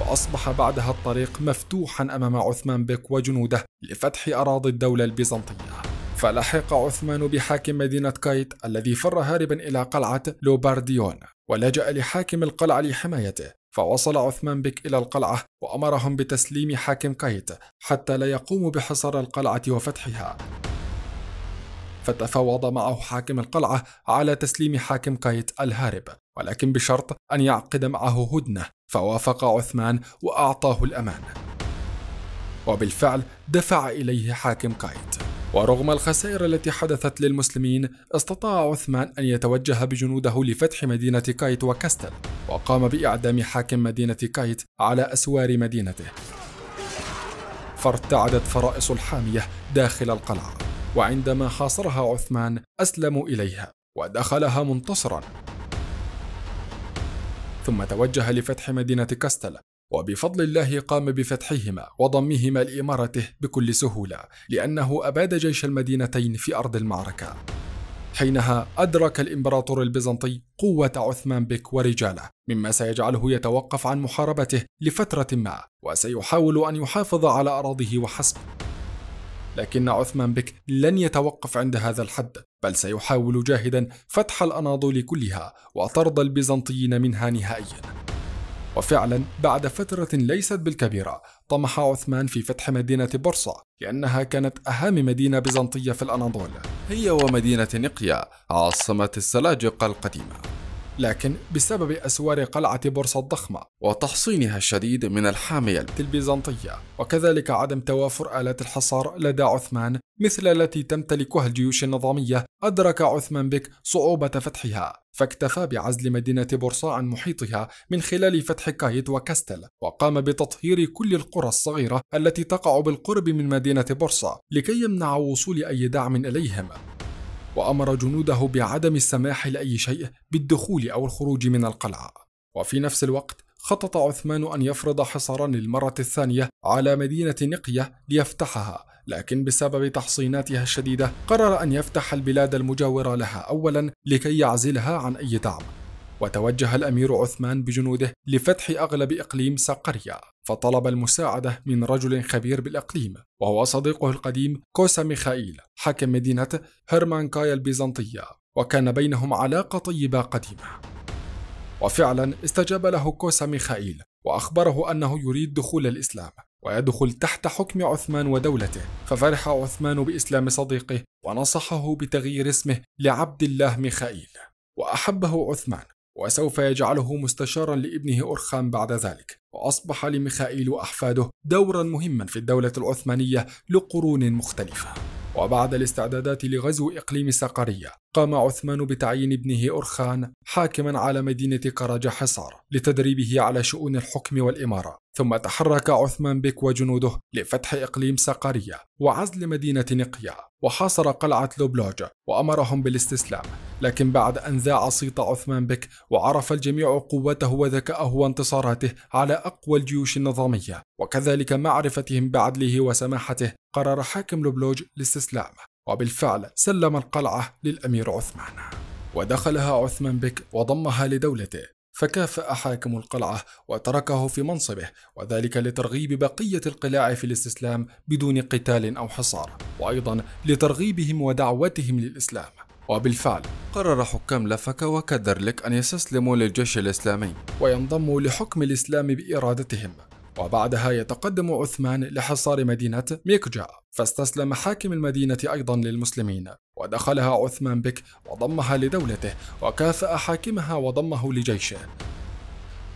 وأصبح بعدها الطريق مفتوحا أمام عثمان بك وجنوده لفتح أراضي الدولة البيزنطية فلحق عثمان بحاكم مدينة كايت الذي فر هاربا إلى قلعة لوبارديون ولجأ لحاكم القلعة لحمايته فوصل عثمان بك إلى القلعة وأمرهم بتسليم حاكم كايت حتى لا يقوموا بحصار القلعة وفتحها فتفاوض معه حاكم القلعة على تسليم حاكم كايت الهارب ولكن بشرط أن يعقد معه هدنة فوافق عثمان وأعطاه الأمان وبالفعل دفع إليه حاكم كايت ورغم الخسائر التي حدثت للمسلمين استطاع عثمان أن يتوجه بجنوده لفتح مدينة كايت وكاستل وقام بإعدام حاكم مدينة كايت على أسوار مدينته فارتعدت فرائص الحامية داخل القلعة وعندما حاصرها عثمان أسلموا إليها ودخلها منتصرا ثم توجه لفتح مدينة كاستل وبفضل الله قام بفتحهما وضمهما لإمارته بكل سهولة لأنه أباد جيش المدينتين في أرض المعركة حينها أدرك الإمبراطور البيزنطي قوة عثمان بك ورجاله مما سيجعله يتوقف عن محاربته لفترة ما وسيحاول أن يحافظ على أراضيه وحسب لكن عثمان بك لن يتوقف عند هذا الحد بل سيحاول جاهدا فتح الأناضول كلها وطرد البيزنطيين منها نهائيا وفعلا بعد فترة ليست بالكبيرة طمح عثمان في فتح مدينة بورصة لأنها كانت أهم مدينة بيزنطية في الأناضول هي ومدينة نقيا عاصمة السلاجقة القديمة لكن بسبب أسوار قلعة بورصة الضخمة وتحصينها الشديد من الحامية البيزنطية وكذلك عدم توافر آلات الحصار لدى عثمان مثل التي تمتلكها الجيوش النظامية أدرك عثمان بك صعوبة فتحها فاكتفى بعزل مدينة بورصة عن محيطها من خلال فتح كايت وكاستل وقام بتطهير كل القرى الصغيرة التي تقع بالقرب من مدينة بورصة لكي يمنع وصول أي دعم إليهم وأمر جنوده بعدم السماح لأي شيء بالدخول أو الخروج من القلعة وفي نفس الوقت خطط عثمان أن يفرض حصارا للمرة الثانية على مدينة نقية ليفتحها لكن بسبب تحصيناتها الشديدة قرر أن يفتح البلاد المجاورة لها أولا لكي يعزلها عن أي دعم وتوجه الأمير عثمان بجنوده لفتح أغلب إقليم سقريا فطلب المساعدة من رجل خبير بالإقليم وهو صديقه القديم كوسا ميخائيل حاكم مدينة هرمانكايا البيزنطية وكان بينهم علاقة طيبة قديمة وفعلا استجاب له كوسا ميخائيل وأخبره أنه يريد دخول الإسلام ويدخل تحت حكم عثمان ودولته ففرح عثمان بإسلام صديقه ونصحه بتغيير اسمه لعبد الله ميخائيل وأحبه عثمان وسوف يجعله مستشارا لابنه أرخام بعد ذلك وأصبح لميخائيل وأحفاده دورا مهما في الدولة العثمانية لقرون مختلفة وبعد الاستعدادات لغزو إقليم سقرية قام عثمان بتعيين ابنه أرخان حاكما على مدينة قراج حصار لتدريبه على شؤون الحكم والإمارة ثم تحرك عثمان بك وجنوده لفتح إقليم سقرية وعزل مدينة نقيا وحاصر قلعة لوبلوج وأمرهم بالاستسلام لكن بعد أن ذاع صيت عثمان بك وعرف الجميع قوته وذكاءه وانتصاراته على أقوى الجيوش النظامية وكذلك معرفتهم بعدله وسماحته قرر حاكم لوبلوج الاستسلام وبالفعل سلم القلعة للأمير عثمان ودخلها عثمان بك وضمها لدولته فكافأ حاكم القلعة وتركه في منصبه وذلك لترغيب بقية القلاع في الاستسلام بدون قتال أو حصار وأيضا لترغيبهم ودعوتهم للإسلام وبالفعل قرر حكام لفك وكدرلك أن يستسلموا للجيش الإسلامي وينضموا لحكم الإسلام بإرادتهم وبعدها يتقدم عثمان لحصار مدينة ميكجا فاستسلم حاكم المدينة أيضا للمسلمين ودخلها عثمان بك وضمها لدولته وكافأ حاكمها وضمه لجيشه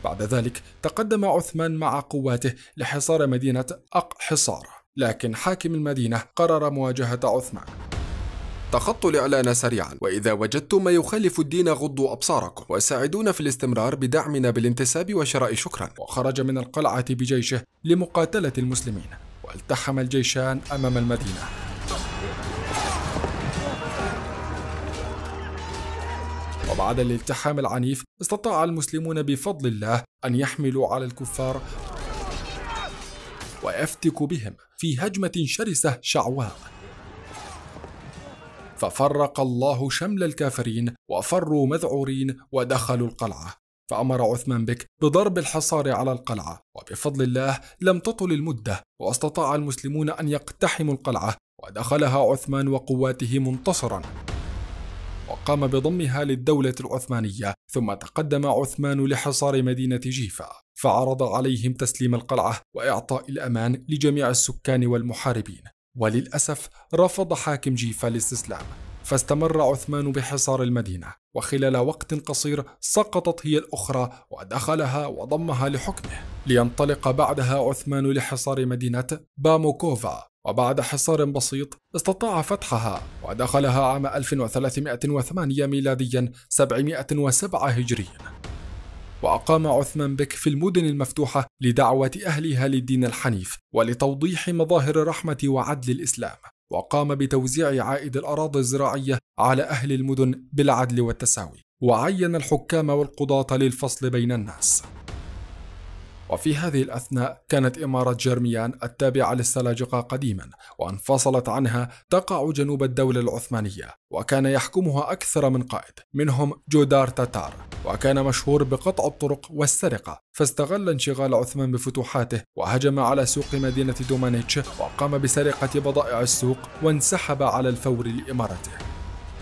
بعد ذلك تقدم عثمان مع قواته لحصار مدينة أق حصار لكن حاكم المدينة قرر مواجهة عثمان تخطوا الإعلان سريعا وإذا وجدتم ما يخالف الدين غضوا أبصاركم وساعدونا في الاستمرار بدعمنا بالانتساب وشراء شكرا وخرج من القلعة بجيشه لمقاتلة المسلمين والتحم الجيشان أمام المدينة وبعد الالتحام العنيف استطاع المسلمون بفضل الله أن يحملوا على الكفار ويفتك بهم في هجمة شرسة شعواء ففرق الله شمل الكافرين وفروا مذعورين ودخلوا القلعة فأمر عثمان بك بضرب الحصار على القلعة وبفضل الله لم تطل المدة واستطاع المسلمون أن يقتحموا القلعة ودخلها عثمان وقواته منتصرا وقام بضمها للدولة العثمانية ثم تقدم عثمان لحصار مدينة جيفة فعرض عليهم تسليم القلعة وإعطاء الأمان لجميع السكان والمحاربين وللأسف رفض حاكم جيفا الاستسلام فاستمر عثمان بحصار المدينة وخلال وقت قصير سقطت هي الأخرى ودخلها وضمها لحكمه لينطلق بعدها عثمان لحصار مدينة باموكوفا وبعد حصار بسيط استطاع فتحها ودخلها عام 1308 ميلاديا 707 هجريا وأقام عثمان بك في المدن المفتوحة لدعوة أهلها للدين الحنيف ولتوضيح مظاهر الرحمة وعدل الإسلام وقام بتوزيع عائد الأراضي الزراعية على أهل المدن بالعدل والتساوي وعين الحكام والقضاة للفصل بين الناس وفي هذه الأثناء كانت إمارة جرميان التابعة للسلاجقة قديما وانفصلت عنها تقع جنوب الدولة العثمانية وكان يحكمها أكثر من قائد منهم جودار تاتار وكان مشهور بقطع الطرق والسرقة فاستغل انشغال عثمان بفتوحاته وهجم على سوق مدينة دومانيتش وقام بسرقة بضائع السوق وانسحب على الفور لإمارته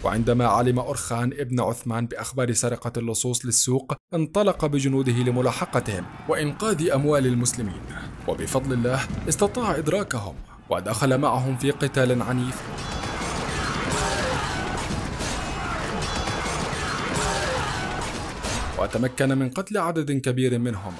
وعندما علم أرخان ابن عثمان بأخبار سرقة اللصوص للسوق انطلق بجنوده لملاحقتهم وإنقاذ أموال المسلمين وبفضل الله استطاع إدراكهم ودخل معهم في قتال عنيف وتمكن من قتل عدد كبير منهم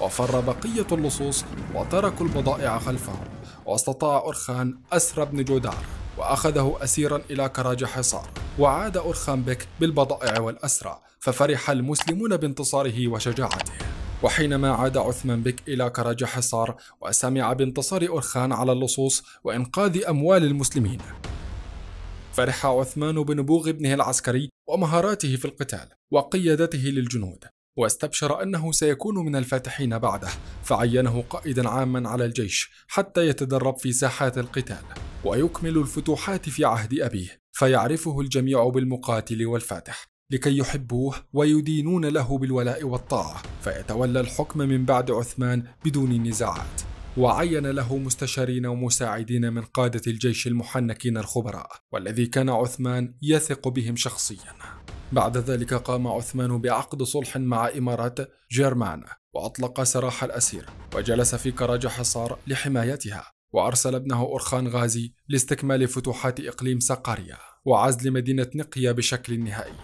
وفر بقية اللصوص وتركوا البضائع خلفهم واستطاع أرخان أسر بن جودار وأخذه أسيرا إلى كراج حصار وعاد بك بالبضائع والأسرى ففرح المسلمون بانتصاره وشجاعته وحينما عاد عثمان بك إلى كراج حصار وسمع بانتصار أرخان على اللصوص وإنقاذ أموال المسلمين فرح عثمان بنبوغ ابنه العسكري ومهاراته في القتال وقيادته للجنود واستبشر أنه سيكون من الفاتحين بعده فعينه قائدا عاما على الجيش حتى يتدرب في ساحات القتال ويكمل الفتوحات في عهد أبيه فيعرفه الجميع بالمقاتل والفاتح لكي يحبوه ويدينون له بالولاء والطاعة فيتولى الحكم من بعد عثمان بدون نزاعات وعين له مستشارين ومساعدين من قادة الجيش المحنكين الخبراء والذي كان عثمان يثق بهم شخصيا بعد ذلك قام عثمان بعقد صلح مع إمارات جيرمان وأطلق سراح الأسير وجلس في كراج حصار لحمايتها وأرسل ابنه أرخان غازي لاستكمال فتوحات إقليم سقارية وعزل مدينة نقية بشكل نهائي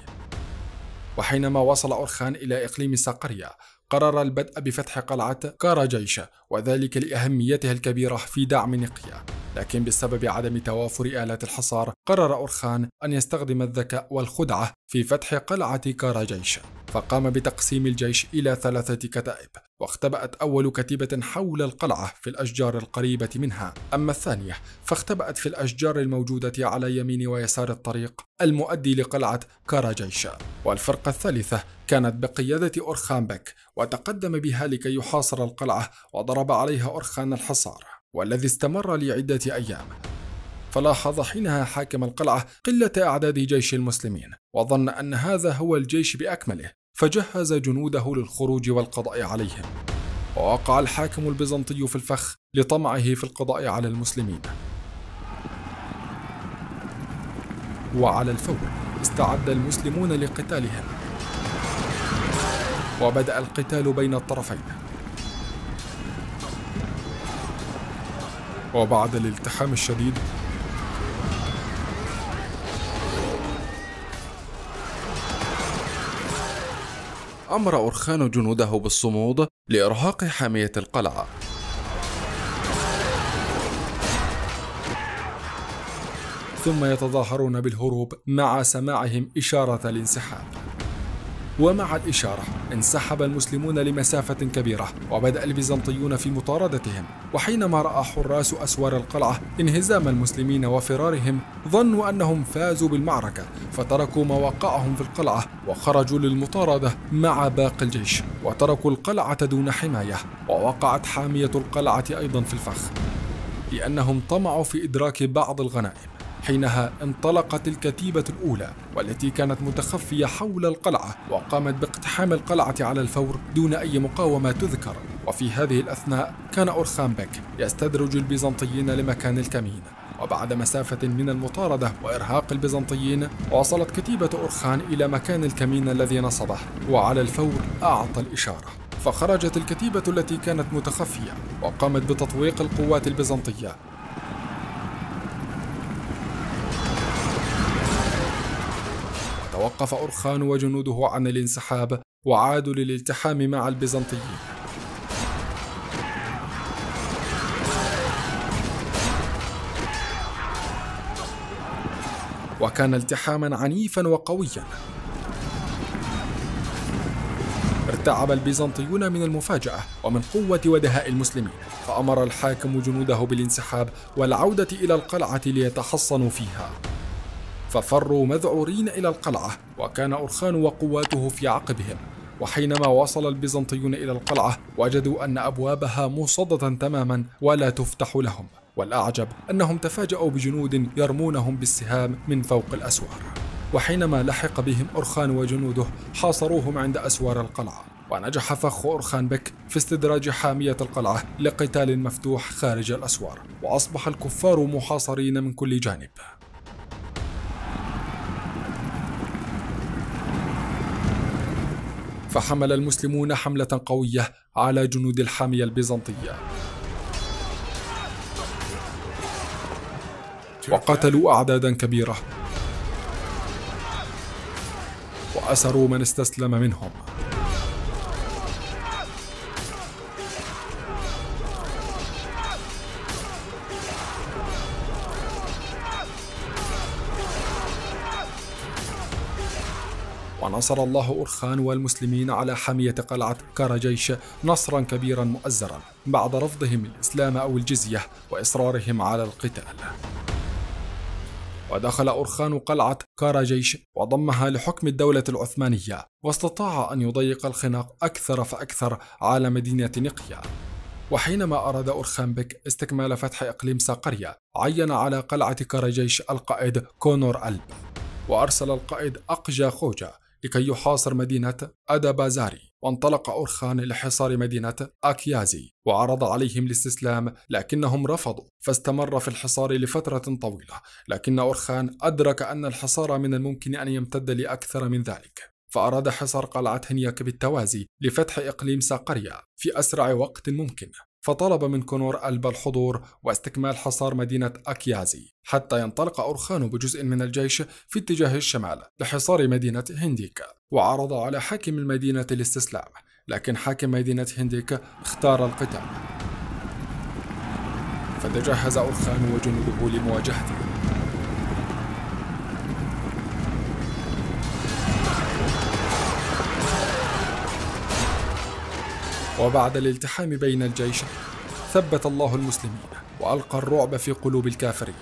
وحينما وصل أرخان إلى إقليم سقريا قرر البدء بفتح قلعة كاراجيشا وذلك لأهميتها الكبيرة في دعم نقيا لكن بسبب عدم توافر آلات الحصار قرر أورخان أن يستخدم الذكاء والخدعة في فتح قلعة كاراجيشا فقام بتقسيم الجيش إلى ثلاثة كتائب واختبأت أول كتيبة حول القلعة في الأشجار القريبة منها أما الثانية فاختبأت في الأشجار الموجودة على يمين ويسار الطريق المؤدي لقلعة كاراجيشا والفرقة الثالثة كانت بقيادة أورخان بك وتقدم بها لكي يحاصر القلعة وضرب عليها أرخان الحصار والذي استمر لعدة أيام فلاحظ حينها حاكم القلعة قلة أعداد جيش المسلمين وظن أن هذا هو الجيش بأكمله فجهز جنوده للخروج والقضاء عليهم ووقع الحاكم البيزنطي في الفخ لطمعه في القضاء على المسلمين وعلى الفور استعد المسلمون لقتالهم وبدأ القتال بين الطرفين وبعد الالتحام الشديد أمر أورخان جنوده بالصمود لإرهاق حامية القلعة ثم يتظاهرون بالهروب مع سماعهم إشارة الانسحاب ومع الإشارة انسحب المسلمون لمسافة كبيرة وبدأ البيزنطيون في مطاردتهم وحينما رأى حراس أسوار القلعة انهزام المسلمين وفرارهم ظنوا أنهم فازوا بالمعركة فتركوا مواقعهم في القلعة وخرجوا للمطاردة مع باقي الجيش وتركوا القلعة دون حماية ووقعت حامية القلعة أيضا في الفخ لأنهم طمعوا في إدراك بعض الغنائم حينها انطلقت الكتيبة الأولى والتي كانت متخفية حول القلعة وقامت باقتحام القلعة على الفور دون أي مقاومة تذكر وفي هذه الأثناء كان أورخان بك يستدرج البيزنطيين لمكان الكمين وبعد مسافة من المطاردة وإرهاق البيزنطيين وصلت كتيبة أورخان إلى مكان الكمين الذي نصبه وعلى الفور أعطى الإشارة فخرجت الكتيبة التي كانت متخفية وقامت بتطويق القوات البيزنطية توقف أرخان وجنوده عن الانسحاب وعادوا للالتحام مع البيزنطيين وكان التحاما عنيفا وقويا ارتعب البيزنطيون من المفاجأة ومن قوة ودهاء المسلمين فأمر الحاكم جنوده بالانسحاب والعودة إلى القلعة ليتحصنوا فيها ففروا مذعورين إلى القلعة وكان أرخان وقواته في عقبهم وحينما وصل البيزنطيون إلى القلعة وجدوا أن أبوابها مصدة تماما ولا تفتح لهم والأعجب أنهم تفاجأوا بجنود يرمونهم بالسهام من فوق الأسوار وحينما لحق بهم أرخان وجنوده حاصروهم عند أسوار القلعة ونجح فخ أرخان بك في استدراج حامية القلعة لقتال مفتوح خارج الأسوار وأصبح الكفار محاصرين من كل جانب فحمل المسلمون حملة قوية على جنود الحامية البيزنطية وقتلوا أعدادا كبيرة وأسروا من استسلم منهم ونصر الله أرخان والمسلمين على حمية قلعة كارجيش نصرا كبيرا مؤزرا بعد رفضهم الإسلام أو الجزية وإصرارهم على القتال ودخل أرخان قلعة كاراجيش وضمها لحكم الدولة العثمانية واستطاع أن يضيق الخناق أكثر فأكثر على مدينة نقيا وحينما أراد بك استكمال فتح إقليم ساقرية عين على قلعة كاراجيش القائد كونور ألب وأرسل القائد أقجا خوجا لكي يحاصر مدينة أدابازاري وانطلق أورخان لحصار مدينة أكيازي وعرض عليهم الاستسلام لكنهم رفضوا فاستمر في الحصار لفترة طويلة لكن أورخان أدرك أن الحصار من الممكن أن يمتد لأكثر من ذلك فأراد حصار قلعة هنياك بالتوازي لفتح إقليم ساقريا في أسرع وقت ممكن فطلب من كونور ألبا الحضور واستكمال حصار مدينة أكيازي حتى ينطلق أورخانو بجزء من الجيش في اتجاه الشمال لحصار مدينة هنديكا وعرض على حاكم المدينة الاستسلام لكن حاكم مدينة هنديكا اختار القتال فتجهز أورخانو وجنوده لمواجهته وبعد الالتحام بين الجيش ثبت الله المسلمين وألقى الرعب في قلوب الكافرين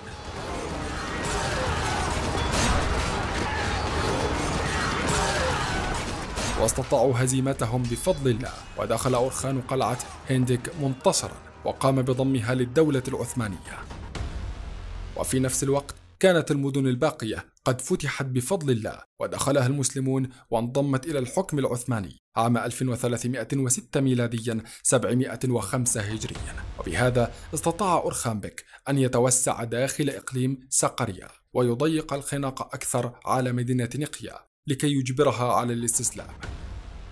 واستطاعوا هزيمتهم بفضل الله ودخل أرخان قلعة هندك منتصرا وقام بضمها للدولة العثمانية وفي نفس الوقت كانت المدن الباقية قد فتحت بفضل الله ودخلها المسلمون وانضمت إلى الحكم العثماني عام 1306 ميلاديا 705 هجريا وبهذا استطاع أرخامبك أن يتوسع داخل إقليم سقريا ويضيق الخناق أكثر على مدينة نقيا لكي يجبرها على الاستسلام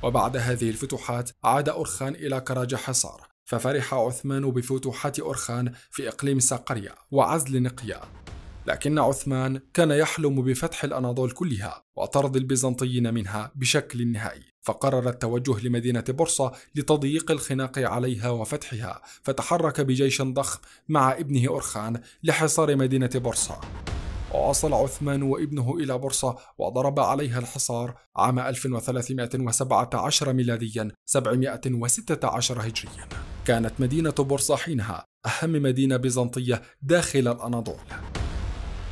وبعد هذه الفتوحات عاد أرخان إلى كراج حصار ففرح عثمان بفتوحات أرخان في إقليم سقريا وعزل نقيا لكن عثمان كان يحلم بفتح الأناضول كلها وطرد البيزنطيين منها بشكل نهائي فقرر التوجه لمدينة بورصة لتضييق الخناق عليها وفتحها فتحرك بجيش ضخم مع ابنه أرخان لحصار مدينة بورصة ووصل عثمان وابنه إلى بورصة وضرب عليها الحصار عام 1317 ميلاديا 716 هجريا كانت مدينة بورصة حينها أهم مدينة بيزنطية داخل الأناضول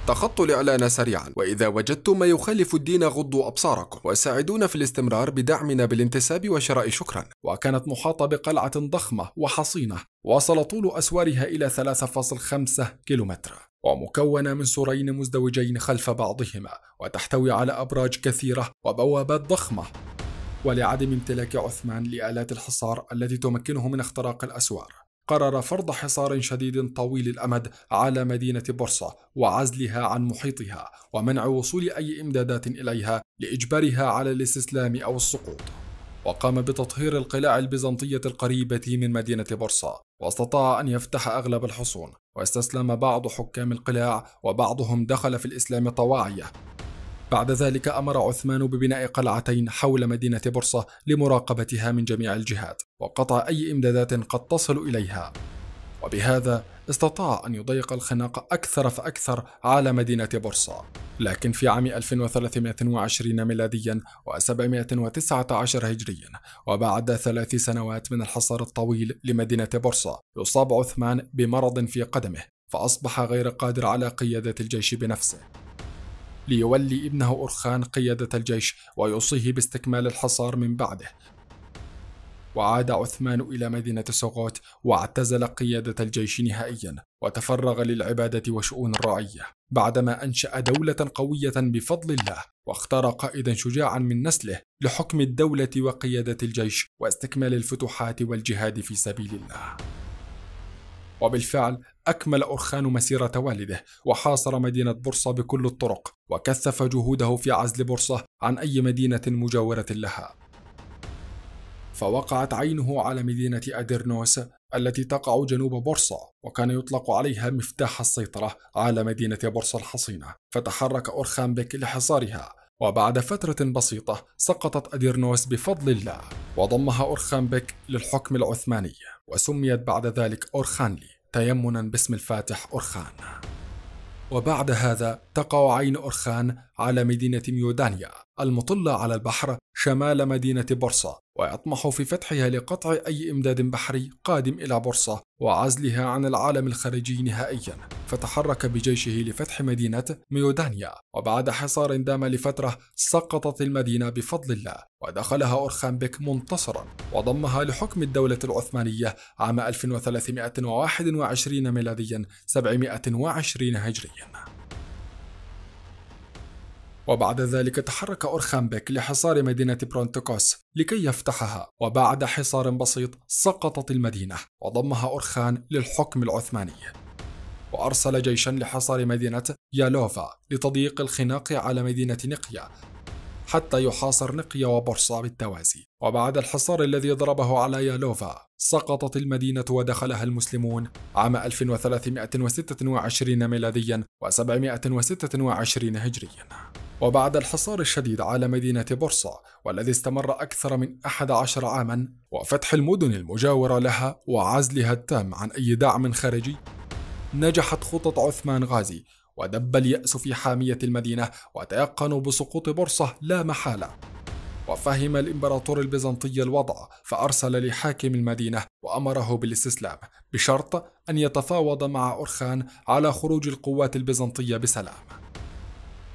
تخطوا الإعلان سريعا وإذا وجدتم ما يخالف الدين غضوا أبصاركم وساعدونا في الاستمرار بدعمنا بالانتساب وشراء شكرا وكانت محاطة بقلعة ضخمة وحصينة وصل طول أسوارها إلى 3.5 كيلومتر ومكونة من سورين مزدوجين خلف بعضهما وتحتوي على أبراج كثيرة وبوابات ضخمة ولعدم امتلاك عثمان لآلات الحصار التي تمكنه من اختراق الأسوار قرر فرض حصار شديد طويل الامد على مدينه بورصه وعزلها عن محيطها ومنع وصول اي امدادات اليها لاجبارها على الاستسلام او السقوط وقام بتطهير القلاع البيزنطية القريبة من مدينة بورصة واستطاع أن يفتح أغلب الحصون واستسلم بعض حكام القلاع وبعضهم دخل في الإسلام طواعية بعد ذلك أمر عثمان ببناء قلعتين حول مدينة بورصة لمراقبتها من جميع الجهات وقطع أي إمدادات قد تصل إليها وبهذا استطاع أن يضيق الخناق أكثر فأكثر على مدينة بورصة لكن في عام 1320 ميلاديا و719 هجريا وبعد ثلاث سنوات من الحصار الطويل لمدينة بورصة يصاب عثمان بمرض في قدمه فأصبح غير قادر على قيادة الجيش بنفسه ليولي ابنه أرخان قيادة الجيش ويوصيه باستكمال الحصار من بعده وعاد عثمان إلى مدينة سوغوت واعتزل قيادة الجيش نهائيا وتفرغ للعبادة وشؤون الرعية بعدما أنشأ دولة قوية بفضل الله واختار قائدا شجاعا من نسله لحكم الدولة وقيادة الجيش واستكمال الفتوحات والجهاد في سبيل الله وبالفعل أكمل أرخان مسيرة والده وحاصر مدينة بورصة بكل الطرق وكثف جهوده في عزل بورصة عن أي مدينة مجاورة لها فوقعت عينه على مدينة أديرنوس التي تقع جنوب بورصة وكان يطلق عليها مفتاح السيطرة على مدينة بورصة الحصينة فتحرك أورخان بك لحصارها وبعد فترة بسيطة سقطت أديرنوس بفضل الله وضمها أورخان بك للحكم العثماني وسميت بعد ذلك أورخانلي تيمنا باسم الفاتح أرخان وبعد هذا تقع عين أرخان على مدينة ميودانيا المطلة على البحر شمال مدينة بورصة ويطمح في فتحها لقطع أي إمداد بحري قادم إلى بورصة وعزلها عن العالم الخارجي نهائيا فتحرك بجيشه لفتح مدينة ميودانيا وبعد حصار دام لفترة سقطت المدينة بفضل الله ودخلها أورخانبك منتصرا وضمها لحكم الدولة العثمانية عام 1321 ميلاديا 720 هجريا وبعد ذلك تحرك أورخامبك لحصار مدينة برونتوكوس لكي يفتحها وبعد حصار بسيط سقطت المدينة وضمها أورخان للحكم العثماني وأرسل جيشا لحصار مدينة يالوفا لتضييق الخناق على مدينة نقيا حتى يحاصر نقيا وبورصة بالتوازي وبعد الحصار الذي ضربه على يالوفا سقطت المدينة ودخلها المسلمون عام 1326 ميلاديا و726 هجريا وبعد الحصار الشديد على مدينة بورصة والذي استمر أكثر من 11 عاما وفتح المدن المجاورة لها وعزلها التام عن أي دعم خارجي نجحت خطط عثمان غازي ودب اليأس في حامية المدينة وتيقنوا بسقوط بورصة لا محالة وفهم الإمبراطور البيزنطي الوضع فأرسل لحاكم المدينة وأمره بالاستسلام بشرط أن يتفاوض مع أرخان على خروج القوات البيزنطية بسلام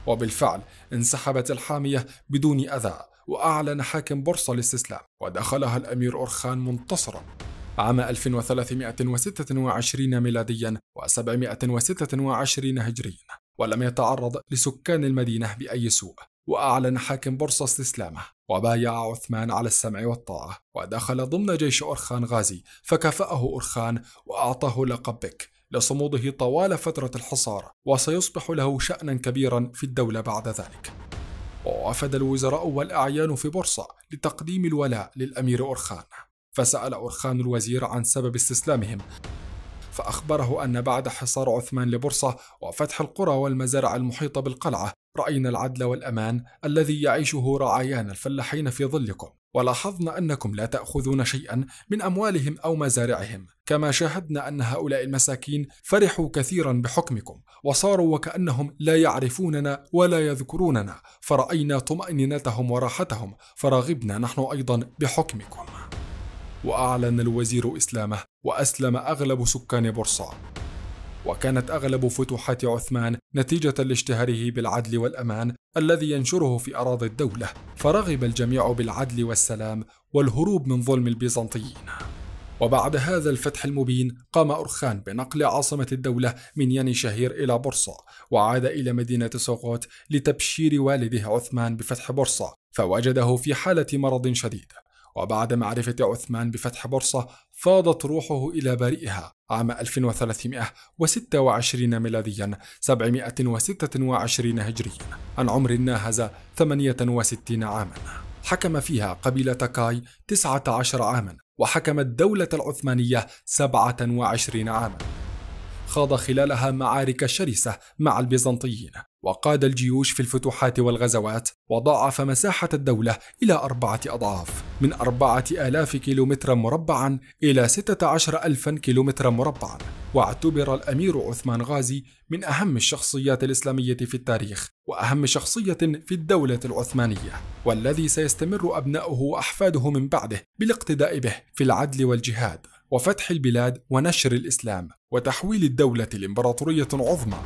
وبالفعل انسحبت الحامية بدون أذى وأعلن حاكم بورصة الاستسلام ودخلها الأمير أورخان منتصرا عام 1326 ميلاديا و726 هجريا ولم يتعرض لسكان المدينة بأي سوء وأعلن حاكم بورصة استسلامه وبايع عثمان على السمع والطاعة ودخل ضمن جيش أرخان غازي فكافأه أرخان وأعطاه لقب بك لصموده طوال فترة الحصار وسيصبح له شأنا كبيرا في الدولة بعد ذلك ووفد الوزراء والأعيان في بورصة لتقديم الولاء للأمير أرخان فسأل أرخان الوزير عن سبب استسلامهم فأخبره أن بعد حصار عثمان لبورصة وفتح القرى والمزارع المحيطة بالقلعة رأينا العدل والأمان الذي يعيشه رعايانا الفلاحين في ظلكم ولاحظنا أنكم لا تأخذون شيئا من أموالهم أو مزارعهم كما شاهدنا أن هؤلاء المساكين فرحوا كثيرا بحكمكم وصاروا وكأنهم لا يعرفوننا ولا يذكروننا فرأينا طمأنينتهم وراحتهم فرغبنا نحن أيضا بحكمكم وأعلن الوزير إسلامه وأسلم أغلب سكان بورصة وكانت أغلب فتوحات عثمان نتيجة لاشتهاره بالعدل والأمان الذي ينشره في أراضي الدولة فرغب الجميع بالعدل والسلام والهروب من ظلم البيزنطيين وبعد هذا الفتح المبين قام أرخان بنقل عاصمة الدولة من ياني شهير إلى بورصة وعاد إلى مدينة سوقوت لتبشير والده عثمان بفتح بورصة فوجده في حالة مرض شديد وبعد معرفة عثمان بفتح بورصة فاضت روحه إلى بارئها عام 1326 ميلاديا 726 هجريا عن عمر ناهز 68 عاما حكم فيها قبيلة كاي 19 عاما وحكمت الدولة العثمانية 27 عاما خاض خلالها معارك شرسة مع البيزنطيين وقاد الجيوش في الفتوحات والغزوات وضاعف مساحة الدولة إلى أربعة أضعاف من أربعة آلاف كيلومترا مربعا إلى ستة عشر ألفا كيلومترا مربعا واعتبر الأمير عثمان غازي من أهم الشخصيات الإسلامية في التاريخ وأهم شخصية في الدولة العثمانية والذي سيستمر أبناؤه وأحفاده من بعده بالاقتداء به في العدل والجهاد وفتح البلاد ونشر الإسلام وتحويل الدولة لإمبراطورية عظمى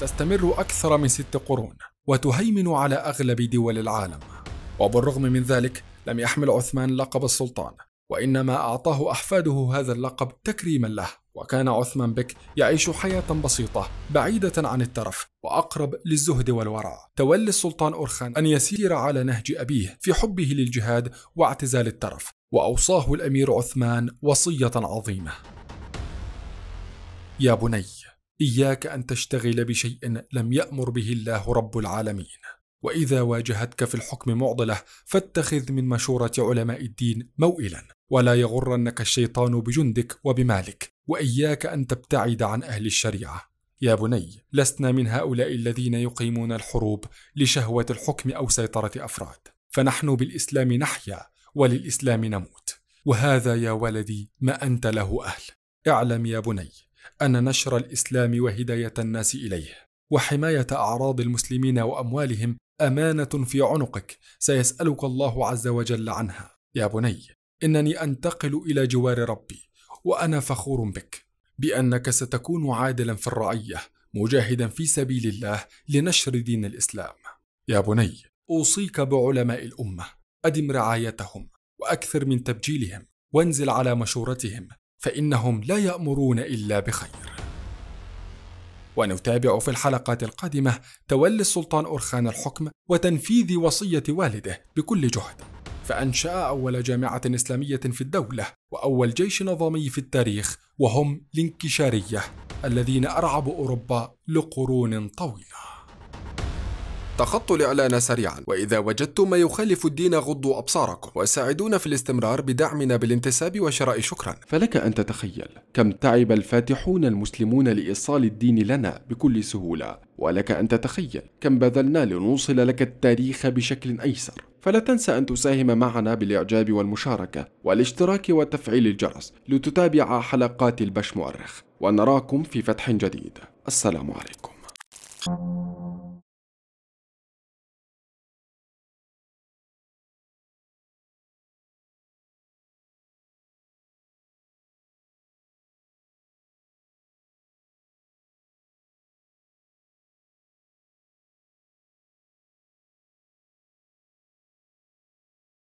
تستمر أكثر من ست قرون وتهيمن على أغلب دول العالم وبالرغم من ذلك لم يحمل عثمان لقب السلطان وإنما أعطاه أحفاده هذا اللقب تكريما له وكان عثمان بك يعيش حياة بسيطة بعيدة عن الترف وأقرب للزهد والورع تولى السلطان أرخان أن يسير على نهج أبيه في حبه للجهاد واعتزال الترف واوصاه الامير عثمان وصيه عظيمه يا بني اياك ان تشتغل بشيء لم يامر به الله رب العالمين واذا واجهتك في الحكم معضله فاتخذ من مشوره علماء الدين موئلا ولا يغرنك الشيطان بجندك وبمالك واياك ان تبتعد عن اهل الشريعه يا بني لسنا من هؤلاء الذين يقيمون الحروب لشهوه الحكم او سيطره افراد فنحن بالاسلام نحيا وللإسلام نموت وهذا يا ولدي ما أنت له أهل اعلم يا بني أن نشر الإسلام وهداية الناس إليه وحماية أعراض المسلمين وأموالهم أمانة في عنقك سيسألك الله عز وجل عنها يا بني إنني أنتقل إلى جوار ربي وأنا فخور بك بأنك ستكون عادلا في الرعية مجاهدا في سبيل الله لنشر دين الإسلام يا بني أوصيك بعلماء الأمة أدم رعايتهم وأكثر من تبجيلهم وانزل على مشورتهم فإنهم لا يأمرون إلا بخير ونتابع في الحلقات القادمة تولي السلطان أرخان الحكم وتنفيذ وصية والده بكل جهد فأنشأ أول جامعة إسلامية في الدولة وأول جيش نظامي في التاريخ وهم الانكشارية الذين أرعبوا أوروبا لقرون طويلة تخطوا الإعلان سريعا وإذا وجدتم ما يخالف الدين غضوا أبصاركم وساعدونا في الاستمرار بدعمنا بالانتساب وشراء شكرا فلك أن تتخيل كم تعب الفاتحون المسلمون لإيصال الدين لنا بكل سهولة ولك أن تتخيل كم بذلنا لنوصل لك التاريخ بشكل أيسر فلا تنسى أن تساهم معنا بالإعجاب والمشاركة والاشتراك وتفعيل الجرس لتتابع حلقات البش مؤرخ ونراكم في فتح جديد السلام عليكم